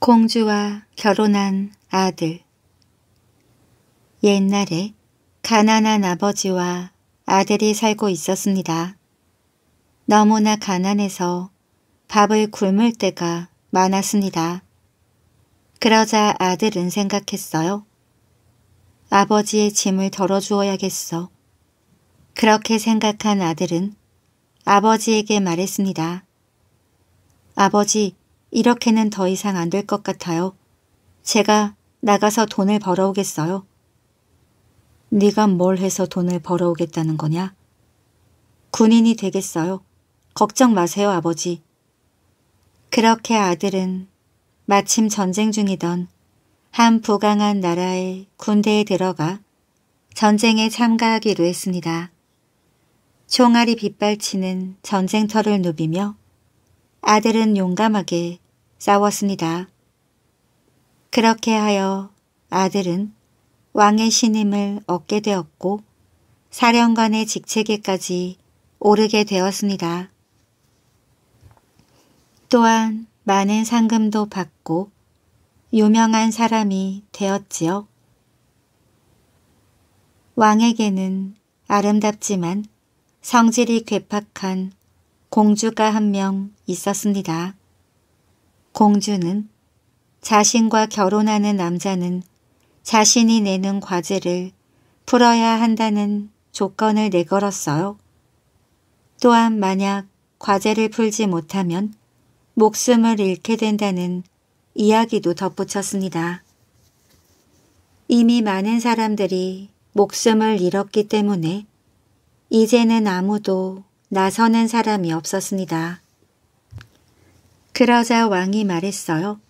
공주와 결혼한 아들 옛날에 가난한 아버지와 아들이 살고 있었습니다. 너무나 가난해서 밥을 굶을 때가 많았습니다. 그러자 아들은 생각했어요. 아버지의 짐을 덜어주어야겠어. 그렇게 생각한 아들은 아버지에게 말했습니다. 아버지, 이렇게는 더 이상 안 될 것 같아요. 제가 나가서 돈을 벌어오겠어요. 네가 뭘 해서 돈을 벌어오겠다는 거냐? 군인이 되겠어요. 걱정 마세요, 아버지. 그렇게 아들은 마침 전쟁 중이던 한 부강한 나라의 군대에 들어가 전쟁에 참가하기로 했습니다. 총알이 빗발치는 전쟁터를 누비며 아들은 용감하게 싸웠습니다. 그렇게 하여 아들은 왕의 신임을 얻게 되었고 사령관의 직책에까지 오르게 되었습니다. 또한 많은 상금도 받고 유명한 사람이 되었지요. 왕에게는 아름답지만 성질이 괴팍한 공주가 한 명 있었습니다. 공주는 자신과 결혼하는 남자는 자신이 내는 과제를 풀어야 한다는 조건을 내걸었어요. 또한 만약 과제를 풀지 못하면 목숨을 잃게 된다는 이야기도 덧붙였습니다. 이미 많은 사람들이 목숨을 잃었기 때문에 이제는 아무도 나서는 사람이 없었습니다. 그러자 왕이 말했어요.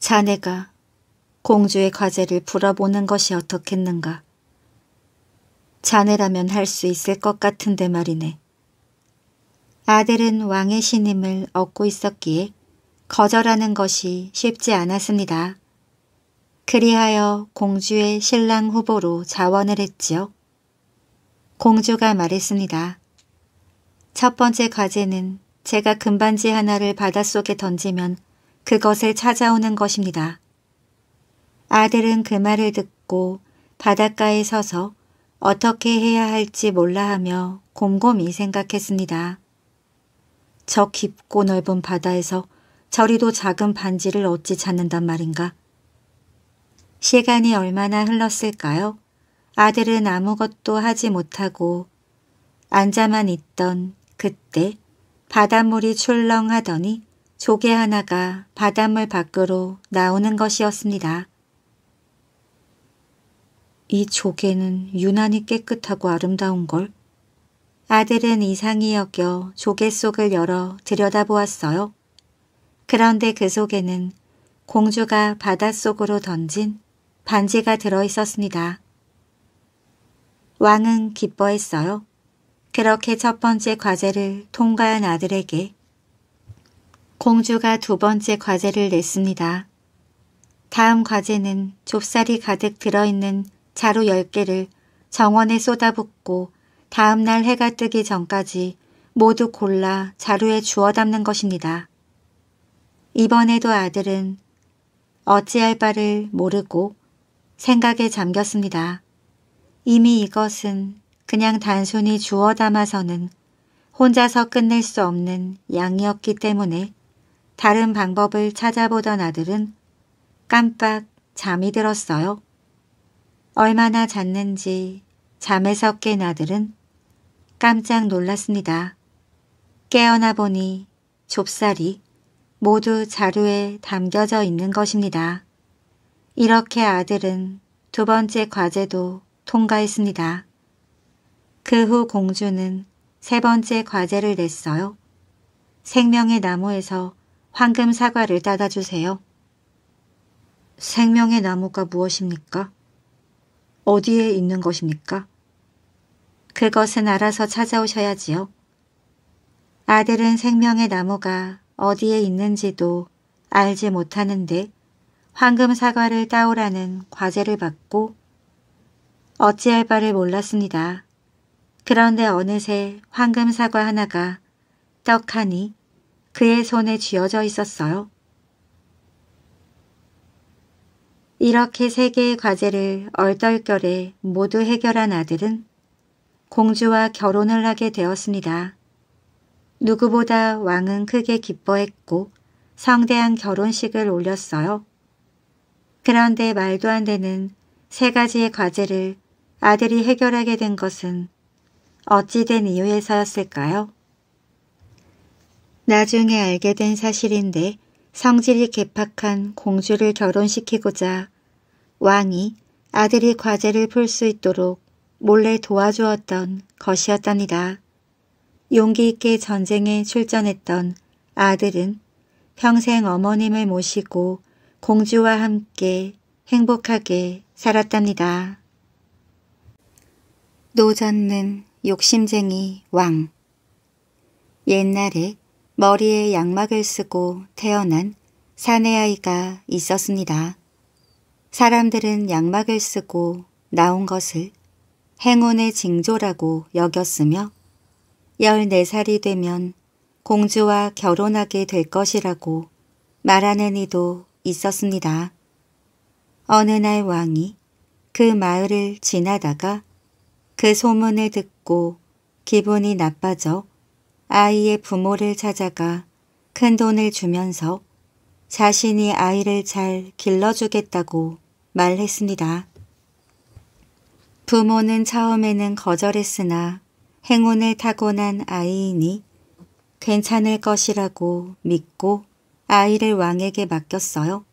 자네가 공주의 과제를 풀어보는 것이 어떻겠는가. 자네라면 할 수 있을 것 같은데 말이네. 아들은 왕의 신임을 얻고 있었기에 거절하는 것이 쉽지 않았습니다. 그리하여 공주의 신랑 후보로 자원을 했지요. 공주가 말했습니다. 첫 번째 과제는 제가 금반지 하나를 바닷속에 던지면 그것을 찾아오는 것입니다. 아들은 그 말을 듣고 바닷가에 서서 어떻게 해야 할지 몰라 하며 곰곰이 생각했습니다. 저 깊고 넓은 바다에서 저리도 작은 반지를 어찌 찾는단 말인가. 시간이 얼마나 흘렀을까요? 아들은 아무것도 하지 못하고 앉아만 있던 그때 바닷물이 출렁하더니 조개 하나가 바닷물 밖으로 나오는 것이었습니다. 이 조개는 유난히 깨끗하고 아름다운 걸. 아들은 이상히 여겨 조개 속을 열어 들여다보았어요. 그런데 그 속에는 공주가 바닷속으로 던진 반지가 들어있었습니다. 왕은 기뻐했어요. 그렇게 첫 번째 과제를 통과한 아들에게 공주가 두 번째 과제를 냈습니다. 다음 과제는 좁쌀이 가득 들어있는 자루 10개를 정원에 쏟아붓고 다음 날 해가 뜨기 전까지 모두 골라 자루에 주워 담는 것입니다. 이번에도 아들은 어찌할 바를 모르고 생각에 잠겼습니다. 이미 이것은 그냥 단순히 주워 담아서는 혼자서 끝낼 수 없는 양이었기 때문에 다른 방법을 찾아보던 아들은 깜빡 잠이 들었어요. 얼마나 잤는지 잠에서 깬 아들은 깜짝 놀랐습니다. 깨어나 보니 좁쌀이 모두 자루에 담겨져 있는 것입니다. 이렇게 아들은 두 번째 과제도 통과했습니다. 그후 공주는 세 번째 과제를 냈어요. 생명의 나무에서 황금 사과를 따다 주세요. 생명의 나무가 무엇입니까? 어디에 있는 것입니까? 그것은 알아서 찾아오셔야지요. 아들은 생명의 나무가 어디에 있는지도 알지 못하는데 황금 사과를 따오라는 과제를 받고 어찌할 바를 몰랐습니다. 그런데 어느새 황금사과 하나가 떡하니 그의 손에 쥐어져 있었어요. 이렇게 세 개의 과제를 얼떨결에 모두 해결한 아들은 공주와 결혼을 하게 되었습니다. 누구보다 왕은 크게 기뻐했고 성대한 결혼식을 올렸어요. 그런데 말도 안 되는 세 가지의 과제를 아들이 해결하게 된 것은 어찌된 이유에서였을까요? 나중에 알게 된 사실인데 성질이 개팍한 공주를 결혼시키고자 왕이 아들이 과제를 풀 수 있도록 몰래 도와주었던 것이었답니다. 용기 있게 전쟁에 출전했던 아들은 평생 어머님을 모시고 공주와 함께 행복하게 살았답니다. 노젓는 욕심쟁이 왕 옛날에 머리에 양막을 쓰고 태어난 사내 아이가 있었습니다. 사람들은 양막을 쓰고 나온 것을 행운의 징조라고 여겼으며 14살이 되면 공주와 결혼하게 될 것이라고 말하는 이도 있었습니다. 어느 날 왕이 그 마을을 지나다가 그 소문을 듣고 기분이 나빠져 아이의 부모를 찾아가 큰돈을 주면서 자신이 아이를 잘 길러주겠다고 말했습니다. 부모는 처음에는 거절했으나 행운을 타고난 아이이니 괜찮을 것이라고 믿고 아이를 왕에게 맡겼어요.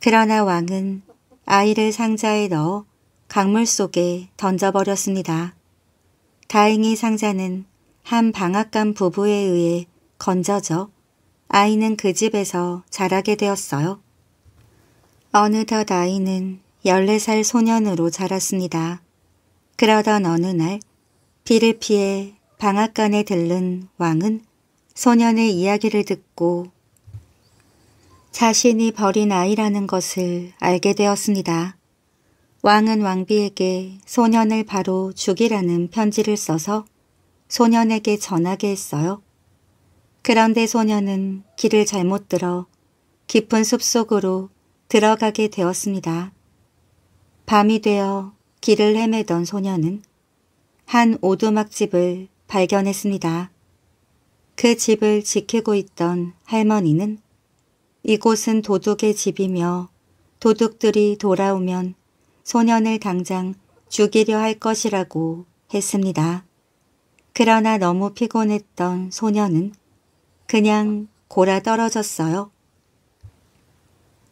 그러나 왕은 아이를 상자에 넣어 강물 속에 던져버렸습니다. 다행히 상자는 한 방앗간 부부에 의해 건져져 아이는 그 집에서 자라게 되었어요. 어느덧 아이는 14살 소년으로 자랐습니다. 그러던 어느 날 비를 피해 방앗간에 들른 왕은 소년의 이야기를 듣고 자신이 버린 아이라는 것을 알게 되었습니다. 왕은 왕비에게 소년을 바로 죽이라는 편지를 써서 소년에게 전하게 했어요. 그런데 소년은 길을 잘못 들어 깊은 숲속으로 들어가게 되었습니다. 밤이 되어 길을 헤매던 소년은 한 오두막집을 발견했습니다. 그 집을 지키고 있던 할머니는 이곳은 도둑의 집이며 도둑들이 돌아오면 소년을 당장 죽이려 할 것이라고 했습니다. 그러나 너무 피곤했던 소년은 그냥 골아 떨어졌어요.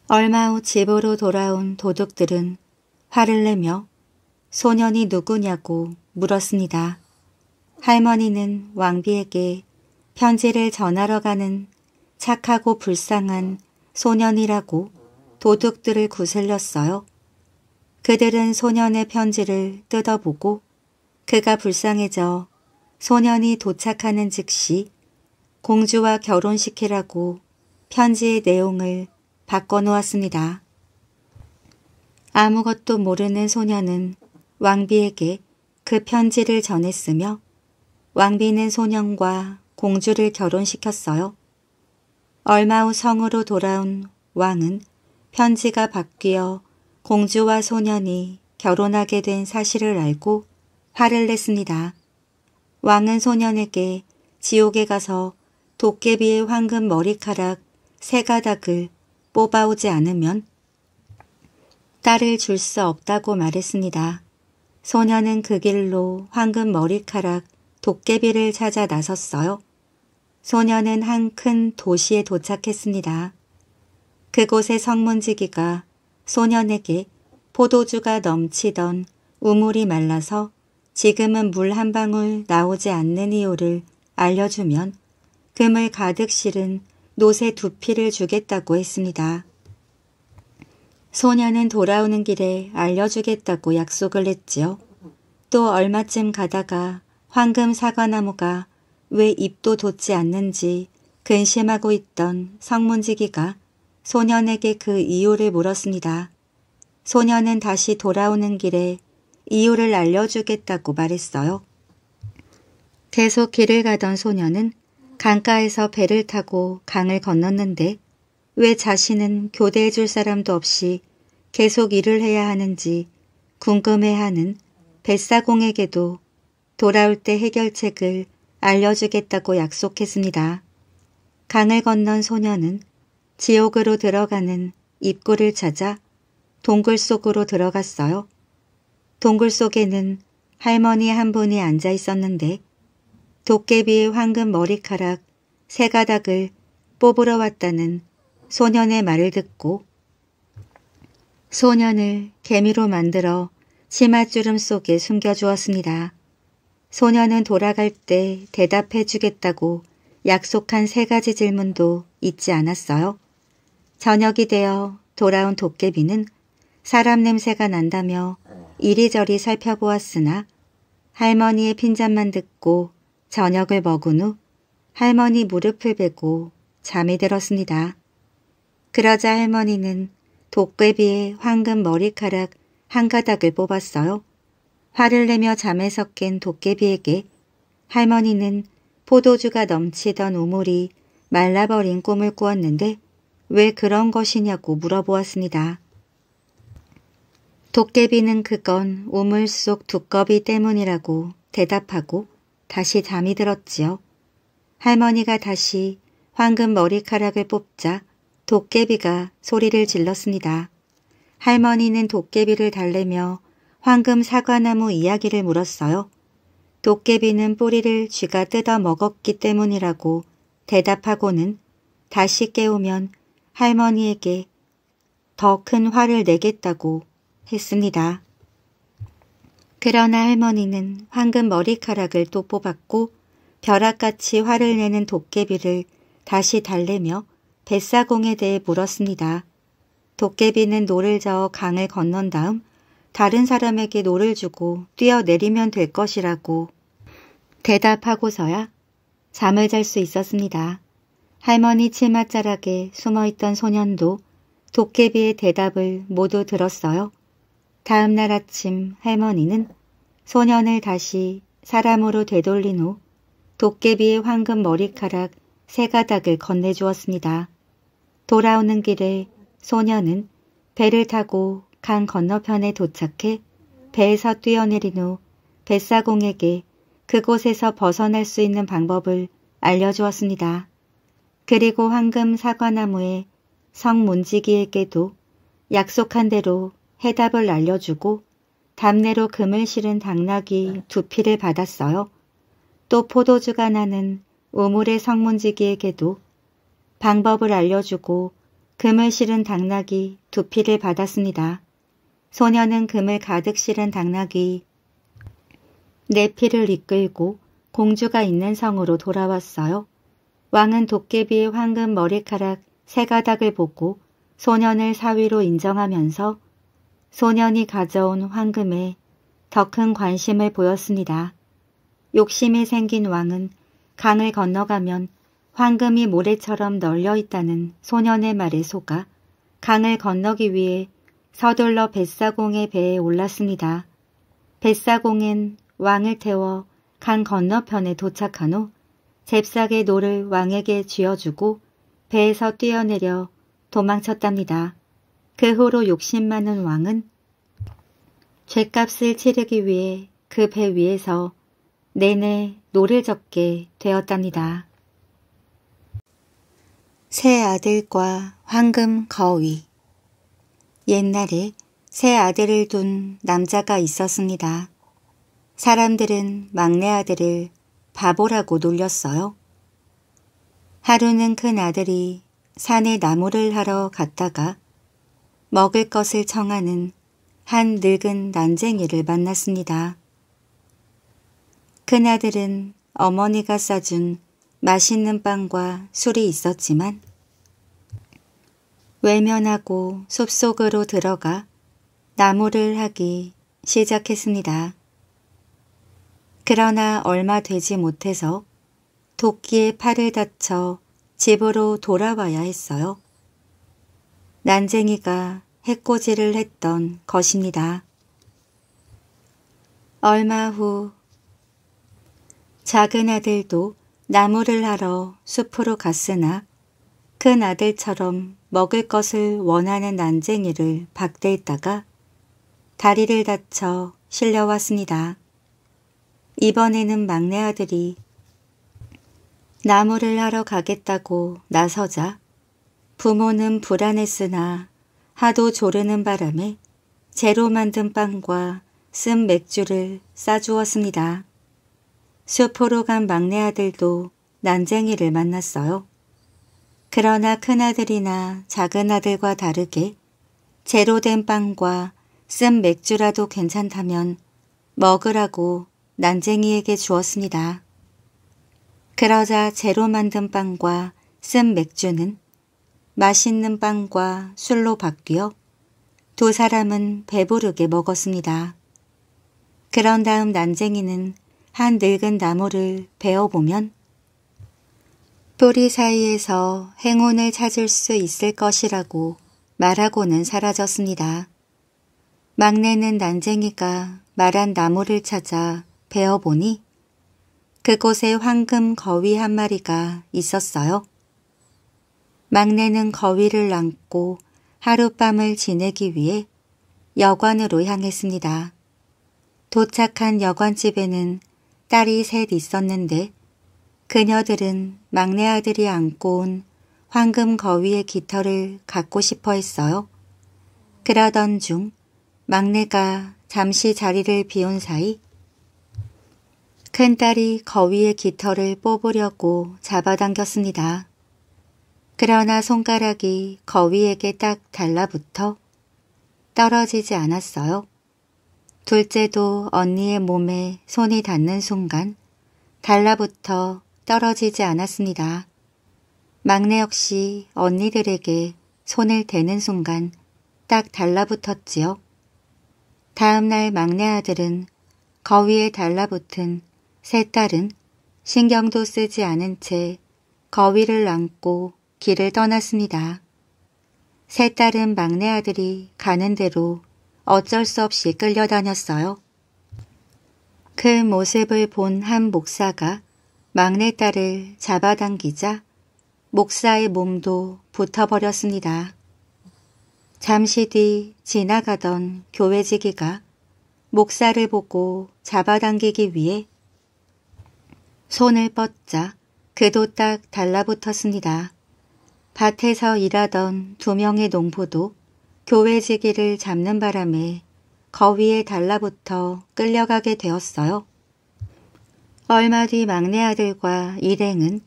얼마 후 집으로 돌아온 도둑들은 화를 내며 소년이 누구냐고 물었습니다. 할머니는 왕비에게 편지를 전하러 가는 착하고 불쌍한 소년이라고 도둑들을 구슬렸어요. 그들은 소년의 편지를 뜯어보고 그가 불쌍해져 소년이 도착하는 즉시 공주와 결혼시키라고 편지의 내용을 바꿔놓았습니다. 아무것도 모르는 소년은 왕비에게 그 편지를 전했으며 왕비는 소년과 공주를 결혼시켰어요. 얼마 후 성으로 돌아온 왕은 편지가 바뀌어 공주와 소년이 결혼하게 된 사실을 알고 화를 냈습니다. 왕은 소년에게 지옥에 가서 도깨비의 황금 머리카락 세 가닥을 뽑아오지 않으면 딸을 줄 수 없다고 말했습니다. 소년은그 길로 황금 머리카락 도깨비를 찾아 나섰어요. 소년은한 큰 도시에 도착했습니다. 그곳의 성문지기가 소년에게 포도주가 넘치던 우물이 말라서 지금은 물 한 방울 나오지 않는 이유를 알려주면 금을 가득 실은 노새 두피를 주겠다고 했습니다. 소년은 돌아오는 길에 알려주겠다고 약속을 했지요. 또 얼마쯤 가다가 황금 사과나무가 왜 잎도 돋지 않는지 근심하고 있던 성문지기가 소년에게 그 이유를 물었습니다. 소년은 다시 돌아오는 길에 이유를 알려주겠다고 말했어요. 계속 길을 가던 소년은 강가에서 배를 타고 강을 건넜는데 왜 자신은 교대해줄 사람도 없이 계속 일을 해야 하는지 궁금해하는 뱃사공에게도 돌아올 때 해결책을 알려주겠다고 약속했습니다. 강을 건넌 소년은 지옥으로 들어가는 입구를 찾아 동굴 속으로 들어갔어요. 동굴 속에는 할머니 한 분이 앉아 있었는데 도깨비의 황금 머리카락 세 가닥을 뽑으러 왔다는 소년의 말을 듣고 소년을 개미로 만들어 치마주름 속에 숨겨주었습니다. 소년은 돌아갈 때 대답해 주겠다고 약속한 세 가지 질문도 잊지 않았어요. 저녁이 되어 돌아온 도깨비는 사람 냄새가 난다며 이리저리 살펴보았으나 할머니의 핀잔만 듣고 저녁을 먹은 후 할머니 무릎을 베고 잠이 들었습니다. 그러자 할머니는 도깨비의 황금 머리카락 한 가닥을 뽑았어요. 화를 내며 잠에서 깬 도깨비에게 할머니는 포도주가 넘치던 우물이 말라버린 꿈을 꾸었는데 왜 그런 것이냐고 물어보았습니다. 도깨비는 그건 우물 속 두꺼비 때문이라고 대답하고 다시 잠이 들었지요. 할머니가 다시 황금 머리카락을 뽑자 도깨비가 소리를 질렀습니다. 할머니는 도깨비를 달래며 황금 사과나무 이야기를 물었어요. 도깨비는 뿌리를 쥐가 뜯어 먹었기 때문이라고 대답하고는 다시 깨우면 할머니에게 더 큰 화를 내겠다고 했습니다. 그러나 할머니는 황금 머리카락을 또 뽑았고 벼락같이 화를 내는 도깨비를 다시 달래며 뱃사공에 대해 물었습니다. 도깨비는 노를 저어 강을 건넌 다음 다른 사람에게 노를 주고 뛰어내리면 될 것이라고 대답하고서야 잠을 잘 수 있었습니다. 할머니 치맛자락에 숨어있던 소년도 도깨비의 대답을 모두 들었어요. 다음 날 아침 할머니는 소년을 다시 사람으로 되돌린 후 도깨비의 황금 머리카락 세 가닥을 건네주었습니다. 돌아오는 길에 소년은 배를 타고 강 건너편에 도착해 배에서 뛰어내린 후 뱃사공에게 그곳에서 벗어날 수 있는 방법을 알려주었습니다. 그리고 황금 사과나무에 성문지기에게도 약속한 대로 해답을 알려주고 담내로 금을 실은 당나귀 네. 두피를 받았어요. 또 포도주가 나는 우물의 성문지기에게도 방법을 알려주고 금을 실은 당나귀 두피를 받았습니다. 소녀는 금을 가득 실은 당나귀 내 네 피를 이끌고 공주가 있는 성으로 돌아왔어요. 왕은 도깨비의 황금 머리카락 세 가닥을 보고 소년을 사위로 인정하면서 소년이 가져온 황금에 더 큰 관심을 보였습니다. 욕심이 생긴 왕은 강을 건너가면 황금이 모래처럼 널려 있다는 소년의 말에 속아 강을 건너기 위해 서둘러 뱃사공의 배에 올랐습니다. 뱃사공은 왕을 태워 강 건너편에 도착한 후 잽싸게 노를 왕에게 쥐어주고 배에서 뛰어내려 도망쳤답니다. 그 후로 욕심 많은 왕은 죄값을 치르기 위해 그 배 위에서 내내 노를 젓게 되었답니다. 새 아들과 황금 거위 옛날에 새 아들을 둔 남자가 있었습니다. 사람들은 막내 아들을 바보라고 놀렸어요. 하루는 큰 아들이 산에 나무를 하러 갔다가 먹을 것을 청하는 한 늙은 난쟁이를 만났습니다. 큰아들은 어머니가 싸준 맛있는 빵과 술이 있었지만 외면하고 숲속으로 들어가 나무를 하기 시작했습니다. 그러나 얼마 되지 못해서 도끼에팔을 다쳐 집으로 돌아와야 했어요. 난쟁이가 해코지를 했던 것입니다. 얼마 후 작은 아들도 나무를 하러 숲으로 갔으나 큰 아들처럼 먹을 것을 원하는 난쟁이를 박대했다가 다리를 다쳐 실려왔습니다. 이번에는 막내 아들이 나무를 하러 가겠다고 나서자 부모는 불안했으나 하도 조르는 바람에 재로 만든 빵과 쓴 맥주를 싸주었습니다. 슈포로간 막내 아들도 난쟁이를 만났어요. 그러나 큰아들이나 작은아들과 다르게 재로된 빵과 쓴 맥주라도 괜찮다면 먹으라고 난쟁이에게 주었습니다. 그러자 재로 만든 빵과 쓴 맥주는 맛있는 빵과 술로 바뀌어 두 사람은 배부르게 먹었습니다. 그런 다음 난쟁이는 한 늙은 나무를 베어보면 뿌리 사이에서 행운을 찾을 수 있을 것이라고 말하고는 사라졌습니다. 막내는 난쟁이가 말한 나무를 찾아 베어보니 그곳에 황금 거위 한 마리가 있었어요. 막내는 거위를 안고 하룻밤을 지내기 위해 여관으로 향했습니다. 도착한 여관집에는 딸이 셋 있었는데 그녀들은 막내 아들이 안고 온 황금 거위의 깃털을 갖고 싶어 했어요. 그러던 중 막내가 잠시 자리를 비운 사이 큰딸이 거위의 깃털을 뽑으려고 잡아당겼습니다. 그러나 손가락이 거위에게 딱 달라붙어 떨어지지 않았어요. 둘째도 언니의 몸에 손이 닿는 순간 달라붙어 떨어지지 않았습니다. 막내 역시 언니들에게 손을 대는 순간 딱 달라붙었지요. 다음날 막내 아들은 거위에 달라붙은 세 딸은 신경도 쓰지 않은 채 거위를 안고 길을 떠났습니다. 세 딸은 막내 아들이 가는 대로 어쩔 수 없이 끌려다녔어요. 그 모습을 본 한 목사가 막내딸을 잡아당기자 목사의 몸도 붙어버렸습니다. 잠시 뒤 지나가던 교회지기가 목사를 보고 잡아당기기 위해 손을 뻗자 그도 딱 달라붙었습니다. 밭에서 일하던 두 명의 농부도 교회지기를 잡는 바람에 거위에 달라붙어 끌려가게 되었어요. 얼마 뒤 막내 아들과 일행은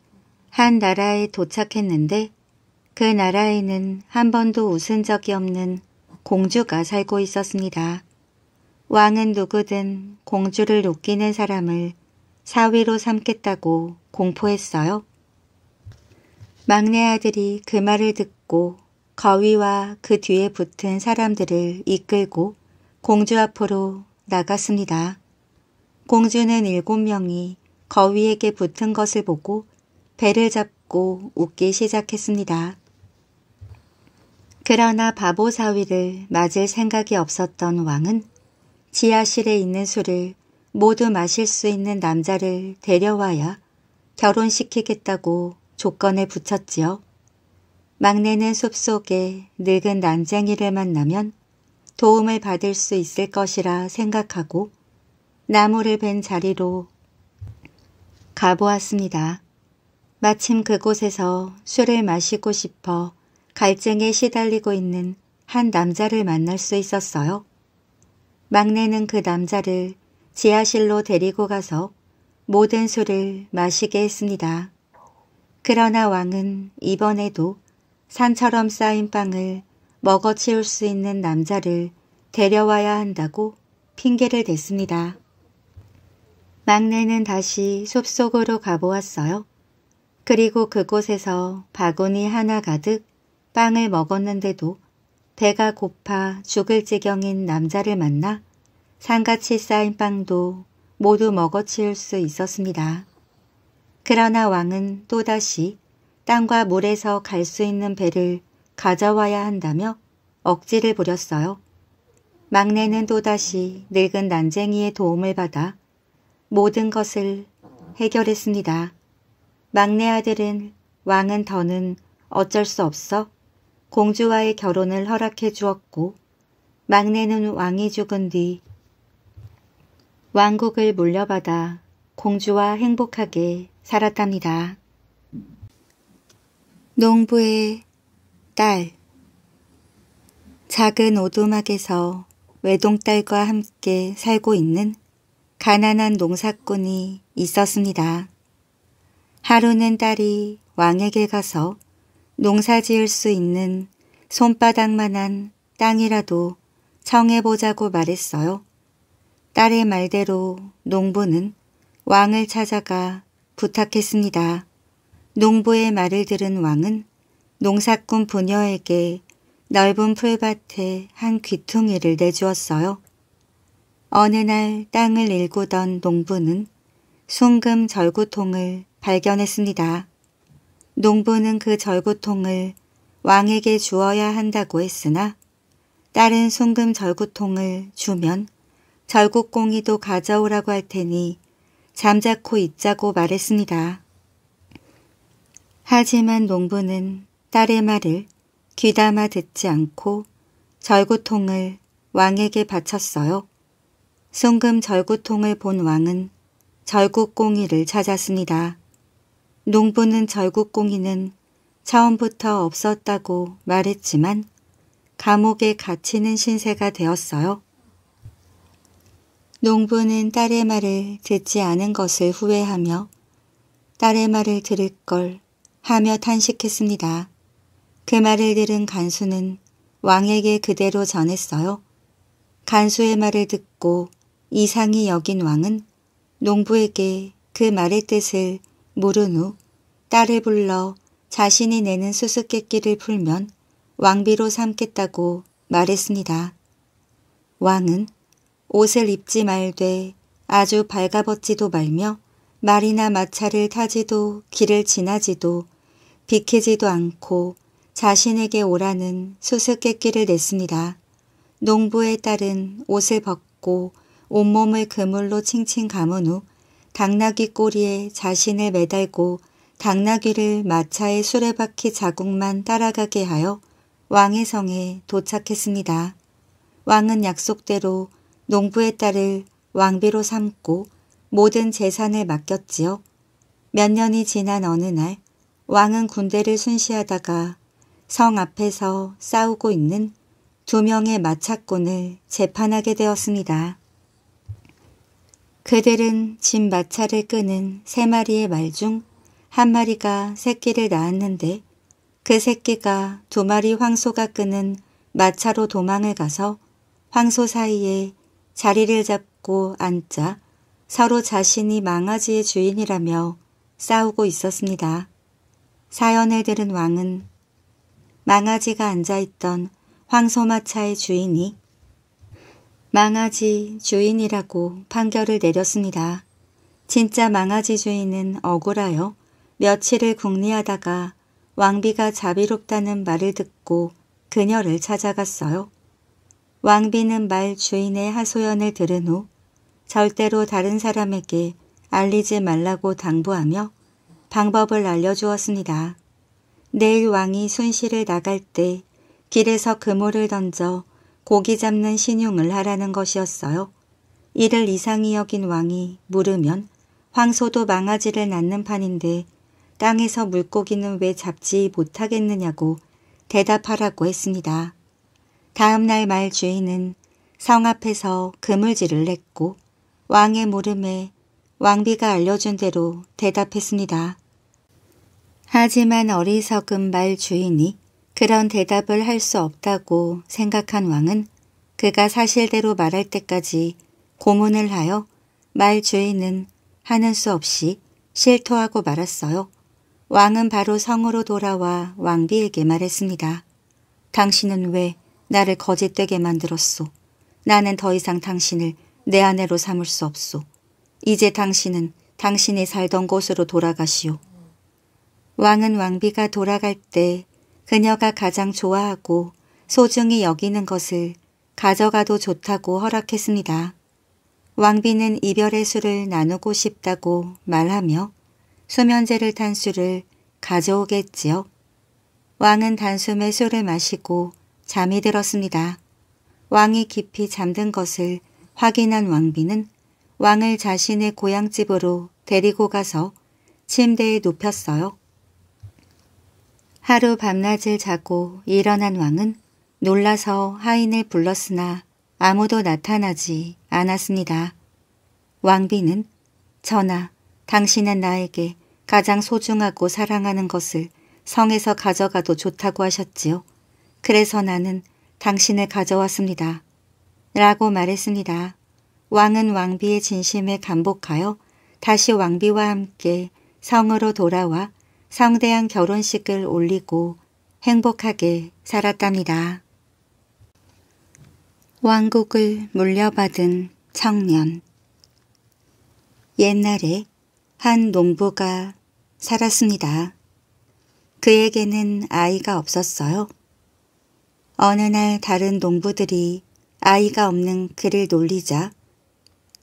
한 나라에 도착했는데 그 나라에는 한 번도 웃은 적이 없는 공주가 살고 있었습니다. 왕은 누구든 공주를 웃기는 사람을 사위로 삼겠다고 공포했어요. 막내 아들이 그 말을 듣고 거위와 그 뒤에 붙은 사람들을 이끌고 공주 앞으로 나갔습니다. 공주는 일곱 명이 거위에게 붙은 것을 보고 배를 잡고 웃기 시작했습니다. 그러나 바보 사위를 맞을 생각이 없었던 왕은 지하실에 있는 술을 모두 마실 수 있는 남자를 데려와야 결혼시키겠다고 조건에 붙였지요. 막내는 숲속에 늙은 난쟁이를 만나면 도움을 받을 수 있을 것이라 생각하고 나무를 벤 자리로 가보았습니다. 마침 그곳에서 술을 마시고 싶어 갈증에 시달리고 있는 한 남자를 만날 수 있었어요. 막내는 그 남자를 지하실로 데리고 가서 모든 술을 마시게 했습니다. 그러나 왕은 이번에도 산처럼 쌓인 빵을 먹어치울 수 있는 남자를 데려와야 한다고 핑계를 댔습니다. 막내는 다시 숲속으로 가보았어요. 그리고 그곳에서 바구니 하나 가득 빵을 먹었는데도 배가 고파 죽을 지경인 남자를 만나 산같이 쌓인 빵도 모두 먹어치울 수 있었습니다. 그러나 왕은 또다시 땅과 물에서 갈 수 있는 배를 가져와야 한다며 억지를 부렸어요. 막내는 또다시 늙은 난쟁이의 도움을 받아 모든 것을 해결했습니다. 막내 아들은 왕은 더는 어쩔 수 없어 공주와의 결혼을 허락해 주었고 막내는 왕이 죽은 뒤 왕국을 물려받아 공주와 행복하게 살았답니다. 농부의 딸 작은 오두막에서 외동딸과 함께 살고 있는 가난한 농사꾼이 있었습니다. 하루는 딸이 왕에게 가서 농사 지을 수 있는 손바닥만한 땅이라도 청해보자고 말했어요. 딸의 말대로 농부는 왕을 찾아가 부탁했습니다. 농부의 말을 들은 왕은 농사꾼 부녀에게 넓은 풀밭에 한 귀퉁이를 내주었어요. 어느 날 땅을 일구던 농부는 송금 절구통을 발견했습니다. 농부는 그 절구통을 왕에게 주어야 한다고 했으나 딸은 송금 절구통을 주면 절국공이도 가져오라고 할 테니 잠자코 있자고 말했습니다. 하지만 농부는 딸의 말을 귀담아 듣지 않고 절구통을 왕에게 바쳤어요. 송금 절구통을 본 왕은 절구공이를 찾았습니다. 농부는 절구공이는 처음부터 없었다고 말했지만 감옥에 갇히는 신세가 되었어요. 농부는 딸의 말을 듣지 않은 것을 후회하며 딸의 말을 들을 걸 하며 탄식했습니다. 그 말을 들은 간수는 왕에게 그대로 전했어요. 간수의 말을 듣고 이상이 여긴 왕은 농부에게 그 말의 뜻을 물은 후 딸을 불러 자신이 내는 수수께끼를 풀면 왕비로 삼겠다고 말했습니다. 왕은 옷을 입지 말되 아주 발가벗지도 말며 말이나 마차를 타지도 길을 지나지도 비키지도 않고 자신에게 오라는 수수께끼를 냈습니다. 농부의 딸은 옷을 벗고 온몸을 그물로 칭칭 감은 후 당나귀 꼬리에 자신을 매달고 당나귀를 마차의 수레바퀴 자국만 따라가게 하여 왕의 성에 도착했습니다. 왕은 약속대로 농부의 딸을 왕비로 삼고 모든 재산을 맡겼지요. 몇 년이 지난 어느 날 왕은 군대를 순시하다가 성 앞에서 싸우고 있는 두 명의 마차꾼을 재판하게 되었습니다. 그들은 진 마차를 끄는 세 마리의 말 중 한 마리가 새끼를 낳았는데 그 새끼가 두 마리 황소가 끄는 마차로 도망을 가서 황소 사이에 자리를 잡고 앉자 서로 자신이 망아지의 주인이라며 싸우고 있었습니다. 사연을 들은 왕은 망아지가 앉아있던 황소마차의 주인이 망아지 주인이라고 판결을 내렸습니다. 진짜 망아지 주인은 억울하여 며칠을 궁리하다가 왕비가 자비롭다는 말을 듣고 그녀를 찾아갔어요. 왕비는 말 주인의 하소연을 들은 후 절대로 다른 사람에게 알리지 말라고 당부하며 방법을 알려주었습니다. 내일 왕이 순시를 나갈 때 길에서 그물을 던져 고기 잡는 신용을 하라는 것이었어요. 이를 이상히 여긴 왕이 물으면 황소도 망아지를 낳는 판인데 땅에서 물고기는 왜 잡지 못하겠느냐고 대답하라고 했습니다. 다음 날말 주인은 성 앞에서 그물질을 냈고 왕의 물음에 왕비가 알려준 대로 대답했습니다. 하지만 어리석은 말 주인이 그런 대답을 할 수 없다고 생각한 왕은 그가 사실대로 말할 때까지 고문을 하여 말 주인은 하는 수 없이 실토하고 말았어요. 왕은 바로 성으로 돌아와 왕비에게 말했습니다. 당신은 왜 나를 거짓되게 만들었소. 나는 더 이상 당신을 내 아내로 삼을 수 없소. 이제 당신은 당신이 살던 곳으로 돌아가시오. 왕은 왕비가 돌아갈 때 그녀가 가장 좋아하고 소중히 여기는 것을 가져가도 좋다고 허락했습니다. 왕비는 이별의 술을 나누고 싶다고 말하며 수면제를 탄 술을 가져오겠지요. 왕은 단숨에 술을 마시고 잠이 들었습니다. 왕이 깊이 잠든 것을 확인한 왕비는 왕을 자신의 고향집으로 데리고 가서 침대에 눕혔어요. 하루 밤낮을 자고 일어난 왕은 놀라서 하인을 불렀으나 아무도 나타나지 않았습니다. 왕비는 전하, 당신은 나에게 가장 소중하고 사랑하는 것을 성에서 가져가도 좋다고 하셨지요. 그래서 나는 당신을 가져왔습니다. 라고 말했습니다. 왕은 왕비의 진심에 감복하여 다시 왕비와 함께 성으로 돌아와 성대한 결혼식을 올리고 행복하게 살았답니다. 왕국을 물려받은 청년 옛날에 한 농부가 살았습니다. 그에게는 아이가 없었어요. 어느 날 다른 농부들이 아이가 없는 그를 놀리자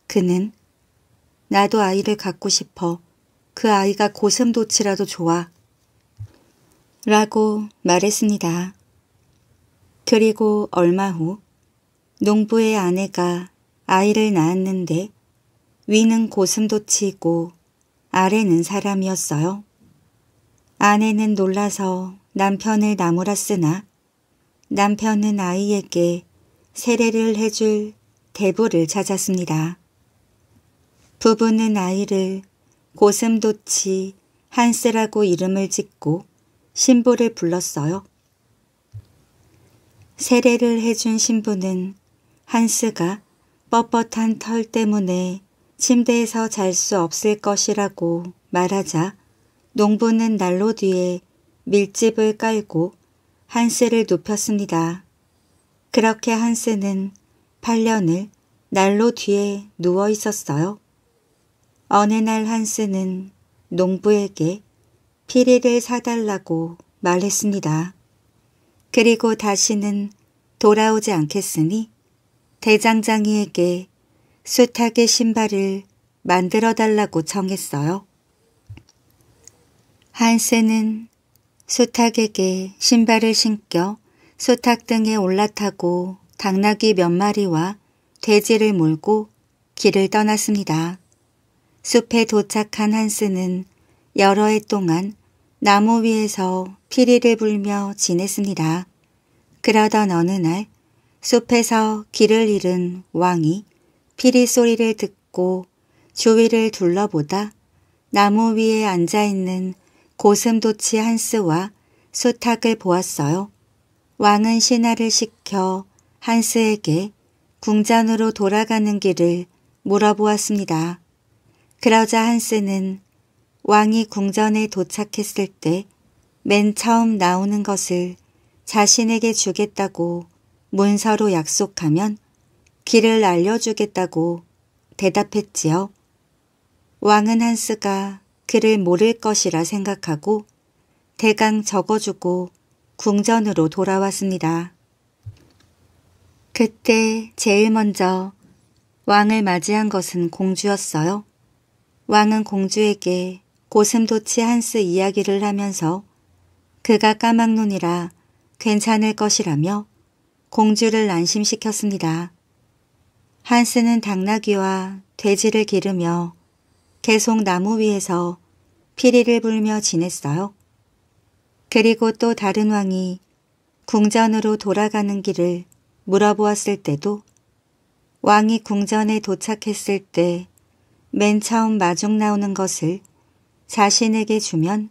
그는 나도 아이를 갖고 싶어. 그 아이가 고슴도치라도 좋아. 라고 말했습니다. 그리고 얼마 후 농부의 아내가 아이를 낳았는데 위는 고슴도치고 이 아래는 사람이었어요. 아내는 놀라서 남편을 나무랐으나 남편은 아이에게 세례를 해줄 대부를 찾았습니다. 부부는 아이를 고슴도치 한스라고 이름을 짓고 신부를 불렀어요. 세례를 해준 신부는 한스가 뻣뻣한 털 때문에 침대에서 잘 수 없을 것이라고 말하자 농부는 난로 뒤에 밀집을 깔고 한세를 눕혔습니다. 그렇게 한세는 8년을 난로 뒤에 누워 있었어요. 어느 날 한스는 농부에게 피리를 사달라고 말했습니다. 그리고 다시는 돌아오지 않겠으니 대장장이에게 숱하게 신발을 만들어 달라고 청했어요. 한세는 수탁에게 신발을 신겨 수탁 등에 올라타고 당나귀 몇 마리와 돼지를 몰고 길을 떠났습니다. 숲에 도착한 한스는 여러 해 동안 나무 위에서 피리를 불며 지냈습니다. 그러던 어느 날 숲에서 길을 잃은 왕이 피리 소리를 듣고 주위를 둘러보다 나무 위에 앉아있는 고슴도치 한스와 수탁을 보았어요. 왕은 신하를 시켜 한스에게 궁전으로 돌아가는 길을 물어보았습니다. 그러자 한스는 왕이 궁전에 도착했을 때 맨 처음 나오는 것을 자신에게 주겠다고 문서로 약속하면 길을 알려주겠다고 대답했지요. 왕은 한스가 그를 모를 것이라 생각하고 대강 적어주고 궁전으로 돌아왔습니다. 그때 제일 먼저 왕을 맞이한 것은 공주였어요. 왕은 공주에게 고슴도치 한스 이야기를 하면서 그가 까막눈이라 괜찮을 것이라며 공주를 안심시켰습니다. 한스는 당나귀와 돼지를 기르며 계속 나무 위에서 피리를 불며 지냈어요. 그리고 또 다른 왕이 궁전으로 돌아가는 길을 물어보았을 때도 왕이 궁전에 도착했을 때 맨 처음 마중 나오는 것을 자신에게 주면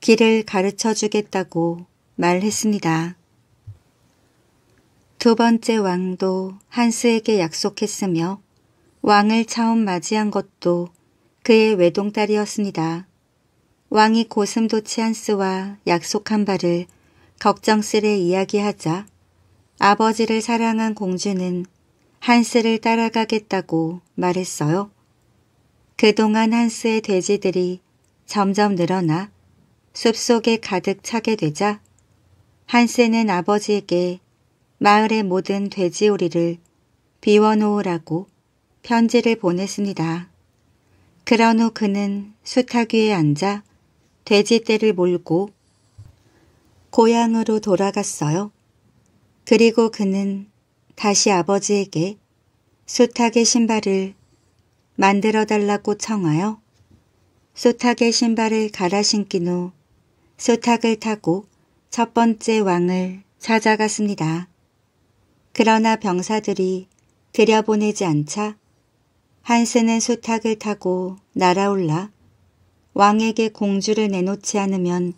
길을 가르쳐 주겠다고 말했습니다. 두 번째 왕도 한스에게 약속했으며 왕을 처음 맞이한 것도 그의 외동딸이었습니다. 왕이 고슴도치한스와 약속한 바를 걱정스레 이야기하자 아버지를 사랑한 공주는 한스를 따라가겠다고 말했어요. 그동안 한스의 돼지들이 점점 늘어나 숲속에 가득 차게 되자 한스는 아버지에게 마을의 모든 돼지오리를 비워놓으라고 편지를 보냈습니다. 그런 후 그는 수탉 위에 앉아 돼지떼를 몰고 고향으로 돌아갔어요. 그리고 그는 다시 아버지에게 수탉의 신발을 만들어 달라고 청하여 수탉의 신발을 갈아 신긴 후 수탉을 타고 첫 번째 왕을 찾아갔습니다. 그러나 병사들이 들여보내지 않자 한스는 수탉을 타고 날아올라 왕에게 공주를 내놓지 않으면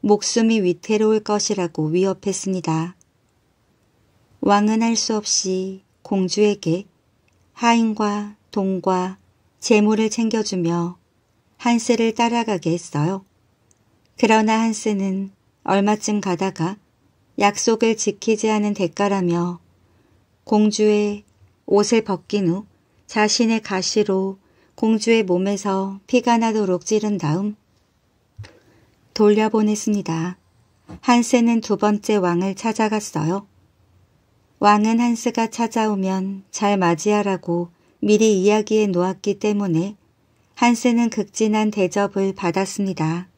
목숨이 위태로울 것이라고 위협했습니다. 왕은 할 수 없이 공주에게 하인과 동과 재물을 챙겨주며 한스를 따라가게 했어요. 그러나 한스는 얼마쯤 가다가 약속을 지키지 않은 대가라며 공주의 옷을 벗긴 후 자신의 가시로 공주의 몸에서 피가 나도록 찌른 다음 돌려보냈습니다. 한세는두 번째 왕을 찾아갔어요. 왕은 한스가 찾아오면 잘 맞이하라고 미리 이야기해 놓았기 때문에 한스는 극진한 대접을 받았습니다.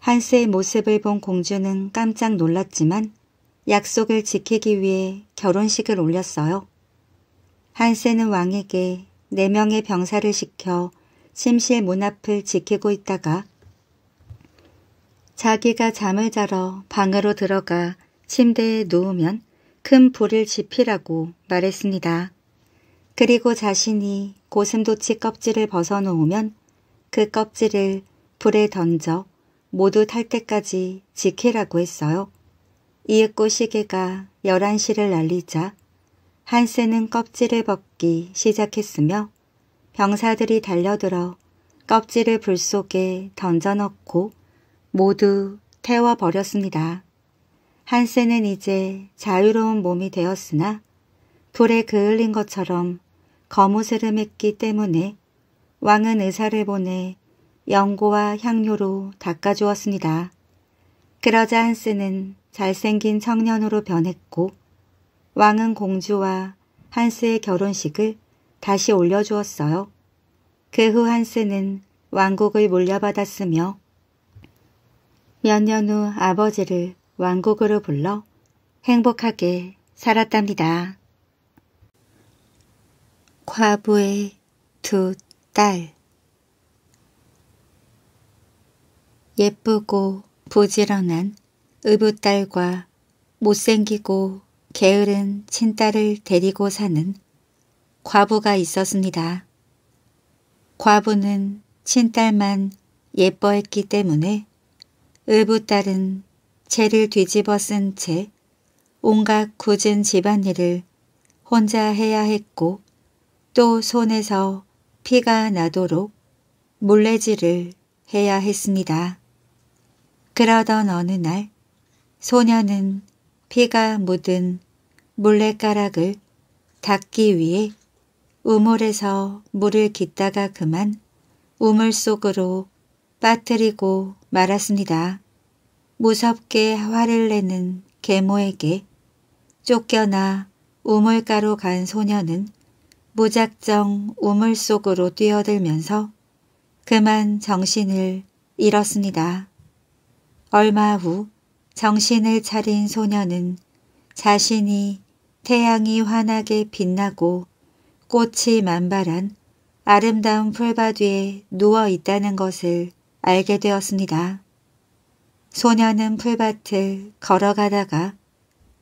한스의 모습을 본 공주는 깜짝 놀랐지만 약속을 지키기 위해 결혼식을 올렸어요. 한세는 왕에게 네 명의 병사를 시켜 침실 문 앞을 지키고 있다가 자기가 잠을 자러 방으로 들어가 침대에 누우면 큰 불을 지피라고 말했습니다. 그리고 자신이 고슴도치 껍질을 벗어놓으면 그 껍질을 불에 던져 모두 탈 때까지 지키라고 했어요. 이윽고 시계가 11시를 날리자 한스는 껍질을 벗기 시작했으며 병사들이 달려들어 껍질을 불 속에 던져넣고 모두 태워버렸습니다. 한스는 이제 자유로운 몸이 되었으나 불에 그을린 것처럼 거무스름했기 때문에 왕은 의사를 보내 연고와 향료로 닦아주었습니다. 그러자 한스는 잘생긴 청년으로 변했고 왕은 공주와 한스의 결혼식을 다시 올려주었어요. 그 후 한스는 왕국을 물려받았으며 몇 년 후 아버지를 왕국으로 불러 행복하게 살았답니다. 과부의 두 딸 예쁘고 부지런한 의붓딸과 못생기고 게으른 친딸을 데리고 사는 과부가 있었습니다. 과부는 친딸만 예뻐했기 때문에 의붓딸은 채를 뒤집어 쓴 채 온갖 굳은 집안일을 혼자 해야 했고 또 손에서 피가 나도록 물레질을 해야 했습니다. 그러던 어느 날 소녀는 피가 묻은 물레가락을 닦기 위해 우물에서 물을 깃다가 그만 우물 속으로 빠뜨리고 말았습니다. 무섭게 화를 내는 계모에게 쫓겨나 우물가로 간 소녀는 무작정 우물 속으로 뛰어들면서 그만 정신을 잃었습니다. 얼마 후 정신을 차린 소녀는 자신이 태양이 환하게 빛나고 꽃이 만발한 아름다운 풀밭 위에 누워 있다는 것을 알게 되었습니다. 소녀는 풀밭을 걸어가다가